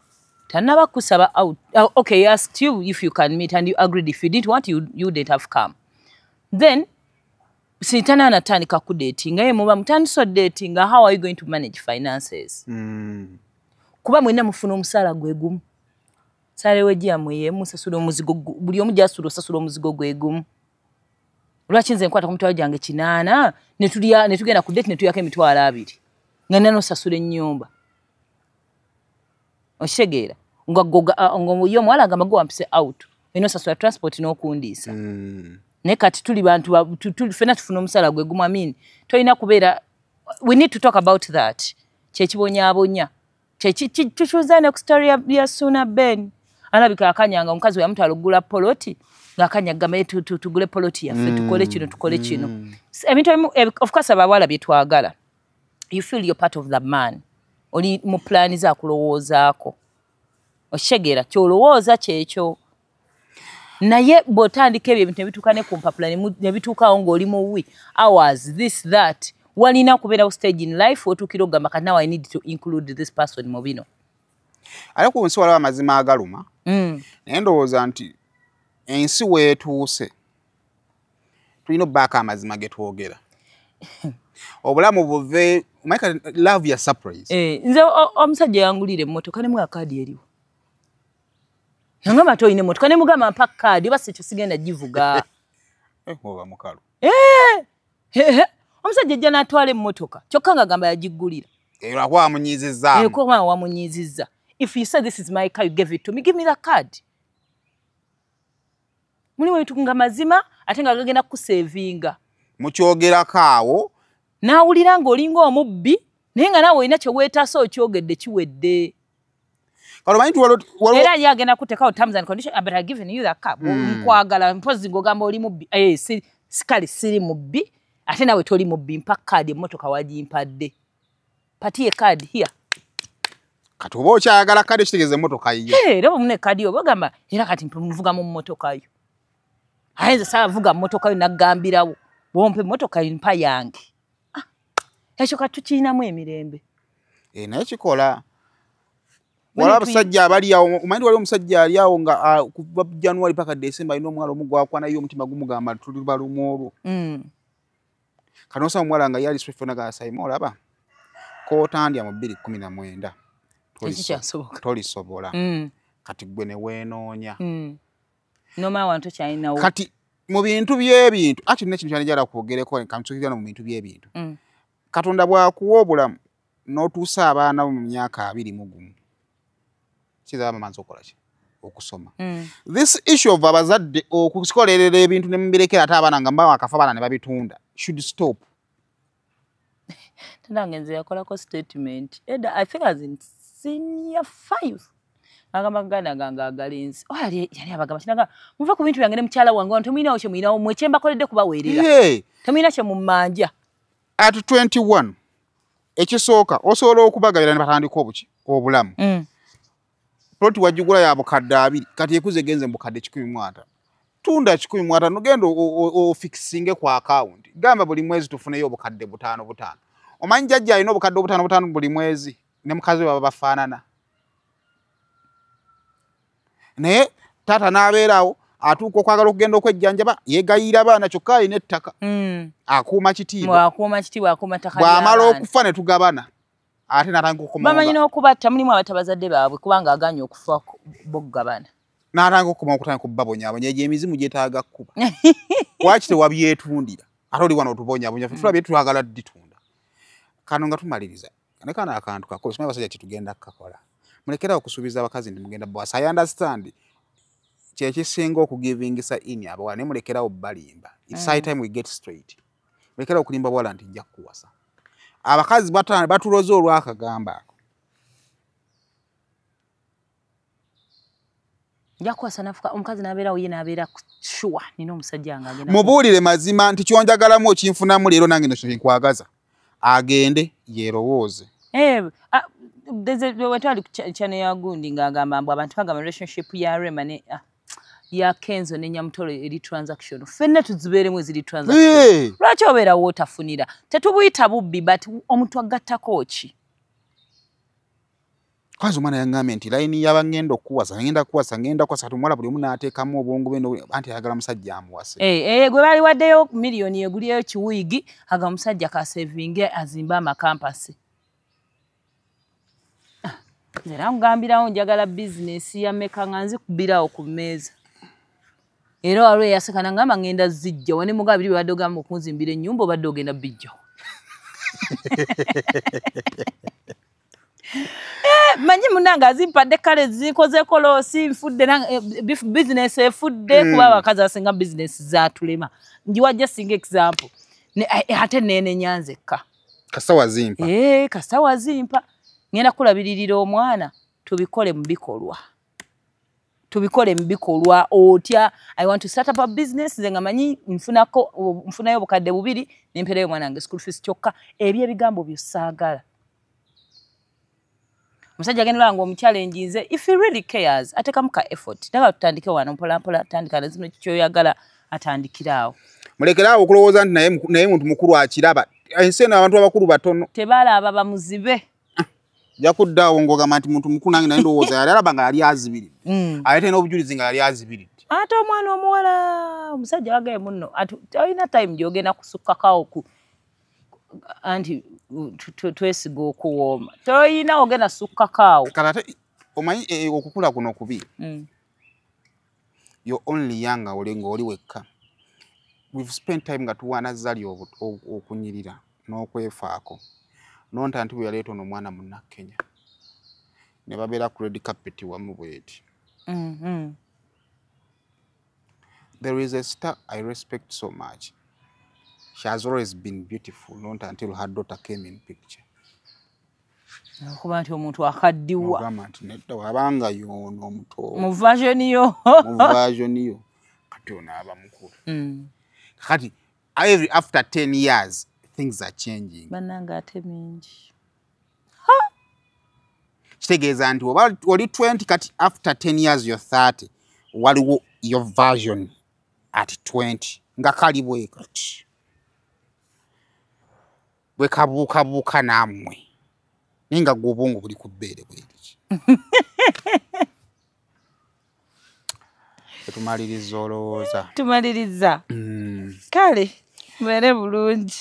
Speaker 1: tanaba kusaba out uh, okay he asked you if you can meet and you agreed if you didn't want you, you didn't have come then sitana anatandika kudatinga ye muba so datinga how are you going to manage finances
Speaker 3: mm.
Speaker 1: kuba mwena mufuna msala gwegumu. sale we jamwe ye musasula omuzigo buli omu jasula osasula omuzigo gwe gumu lwaki nze nkwata ku mitwalo gyange kinaana ne tugenda ku deti ne tuyako emitwalo abiri nga nena osasula ennyumba okitegeera ngaomuyomuwala ah, agamba ge wampise out ena osasula transport n'okundiisa mm. naye kati tuli bantu fena tufuna omusala gwe gumu amin tolina kubeera we need to talk about that kyekibonyaabonya kikikikikuza nextory ya suna ben alabika akanyanga omukazi we yamutwala okugula poloti ngaakanyagama eh, tugule poloti yaffe mm. tukole kino tukole kino mm. ebintu eh, ofcourse abawala byetwagala you feel your part of the man oli muplani zakulowoozaako okitegeera kyolowooza kyekyo naye bwotandika ebyo ebintu nebituuka ne kumpapula nebituukawo ng'oli muwi hours this that walina kubeerawo stage in life wotuukira ogamba kati now i need to include this person mu bino
Speaker 2: ate ku nsi waliwo amazima agaluma mm. naye ndowooza nti ensi weetuuse tulina obaako amazima getwogera obulamu buve love your surprise
Speaker 1: eh, nze omusajja yangulire mumotoka nemu akaadi eriwo nangamba toyina emotoka nemugamba mpa kaadi oba sikyo sigenda givuga eh, oba mukalu eh, omusajja ejja natwala emotoka kyokka nga gamba yagigulira ewamunyizizzaamunyizizza If you say this is my car, you gave it to me, give me the card. Muli wenye tukunga mazima, atenga gagena kusevinga. Muchogira kawo. Na ulirango olingo omubbi, nenga nawe inache weta so chogede chwede. Era ya gena kutekao terms and conditions, but I've given you the car. Hmm. Mkwa mm. gala, mpozi ngogamba olimubbi, eh, siri, sikali siri mubbi, atenga wetu olimubbi, mpa kadi moto kawaji mpa de. Patie kadi, here.
Speaker 2: kati oba okyayagala kadi okitegeeza emmotoka yo
Speaker 1: era oba omuna ekadi yo bagamba era kati nvuga mu mmotoka yo aye nze saavuga mmotoka yo naggambirawo wompe mmotoka yo mpa yange ah, ekyo kati tukirinamu emirembe
Speaker 2: eh, naye kikola wala abasajja abaliawo omanyi wali omusajja aliawo nga ah, kuva januwari paka decemba alina omwala omugwakwa naye omutima gumugamba tuli balumu olwo hmm. kanosa omuwala nga yali swefenagasaima olaba kootandya mu bbiri kumi namwenda tolisobola mm. kati gwe neweenoonya
Speaker 1: mm. kati mu bintu
Speaker 2: byebintu ak nekintu kyanijala kwogereko kamusukiana mu bintu byebintu mm. katonda bwakuwa obulamu n'otuusa abaanabo mu myaka abiri mugumu kizaba mamanzi okolaki okusoma this issue of abazadde okukolerera ebintu nemubirekera ate abaana nga mbawo akafa abaana nebabitunda should stop
Speaker 1: tenange nze yakolako statement senior five agamba gana ganga agalins oh yali yali abagamba chinaga muva ku bintu byange ne mchala wangu wantu mina oche mina omwe chemba kolede kuba werera hey. tamina che mumanja
Speaker 2: at 21 ekisoka osolo okubaga yali batandi ko obuchi obulamu mm. plot wajugula ya bukadde abiri kati ekuze genze bukadde chikumi mwata tunda chikumi mwata nugendo ofixinge ku account gamba buli mwezi tufune yo bukadde butano butano omanja jja ino bukadde butano butano buli mwezi ne mukazi baba bafaanana naye taata n'abeeraawo atuuka okwagala okugenda okwejjanjaba yegayira abaana kyokka alina ettaka hmm. akuuma
Speaker 1: kitiibwamala okufa
Speaker 2: ne tugabana ate natangikbamanyina
Speaker 1: okubatta mulimu abata bazadde baabwe kubanga aganya okufa bokugabana
Speaker 2: natandika okukoma okutandika obubabonyabonya egyo emizimu gyetaaga kkuba waki tewabyetundira ate oli wano otubonyabonya tulabye tetwagala ditunda kano nga tumaliriza kana akantu kakulu simanyi abasajja kitugenda kukakola mulekera okusuubiza abakazi nti mugenda bwasa i understand kyekisinga okugivingisa ini abawala naye mulekerawo balimba its high mm. time we get straight mulekerawo okulimba bwala nti nja kukuwasa abakazi batuloze olwakagamba mubuulire mazima nti kyonjagalamu okinfunamu leero nange nokinkwagaza agende yerowooze
Speaker 1: wetwali eh, kuchano ya gundi ngagamba mbu abantu bagamba relationship ya rema ne ah, ya kenzo ne nyamtolo eri transaction fenna tuzibere mwezi eri transaction lwaki obera wotafunira tetubuyita bubbi but omuntu agatta kochi
Speaker 2: kwanza omwana yaŋŋambye nti layini yabaŋŋenda okuwasa ŋŋenda kuwasa ŋŋenda kuwasa ati omuwala buli omu n'ateekamu obwongo bwen anti ayagala musajja amuwase
Speaker 1: eeeye eh, eh, gwe baali waddeyo miliyoni eguliyo kiwiigi aga musajja kasevinge azimbe amakampasi ah, era nkugambirawo njagala bizinesi yameka nga nzikubirawo ku mmeeza era walwo eyasekana ngamba ŋŋenda zijja wane mugaa biri bye badde ogamba okunzimbira ennyumba obadde ogenda bijjo Eh, manyi munanga zimpadde kale zinkoze koloosi nfudde eh, bizinesi efudde mm. kuba abakazi asinga bizinesi zatulema ndiwajja singa example eh, ate nenenyanzekka kasawa zimpa ngenda kulabiririra omwana tubikole mubikolwa tubikole mubikolwa otya i want to set up a business nze nga manyi nfunayo obukadde bubiri nempeerayo omwana wange school fees kyokka ebyo ebigambo byosaagala musajja agenda olaba ngaomuchallenginze if he really cares ateekamu ka effort naga tutandike wano mpolampola tandika nazino kikyoyagala atandikireawo
Speaker 2: mulekeraawo okulowooza nti naye muntu mukulu akiraba ensi eno abantu abakulu batono
Speaker 1: tebalaaba bamuzibe
Speaker 2: jakuddaawo ngogamba nti muntu mukulu nange naye ndowooza yali alaba nga yali azibiridde mm. ate n'obujulizi nga yali azibiridde
Speaker 1: ate omwana omuwala omusajja wagaye muno olina time gyogenda kusukkakawo ku anti twesiga okuwooma toyina ogenda sukkakaawo kalate omanyi e, okukula kuno
Speaker 2: kubi mm. yo only yanga ole ngaoli wekka weve spent time nga tuwaana zali okunyirira n'okwefaako nonta nti bwe yaleeta ono omwana muna kenya ne babeera ku red capet wamu bweti
Speaker 3: mm-hmm.
Speaker 2: there is a star i respect so much she has always been beautiful not until her daughter came in picture
Speaker 1: kuba nti omuntu akaddiwagamba nti nedda
Speaker 2: wabanga yoono
Speaker 1: omuto muvajoniyo
Speaker 2: muvajoniyo kati ono aba mukulu kakati mm. every after ten years things are changing bananga ate mingi kitegeeza nti oba oli twenty kati after ten years yo thirty waliwo your version at twenty nga kalibwekati bwe kabuukabuuka naamwe naye nga gwobwongo buli ku bbeere bweriki etumaliriza olowooza
Speaker 1: tumaliriza mm. kale mbeere bulungi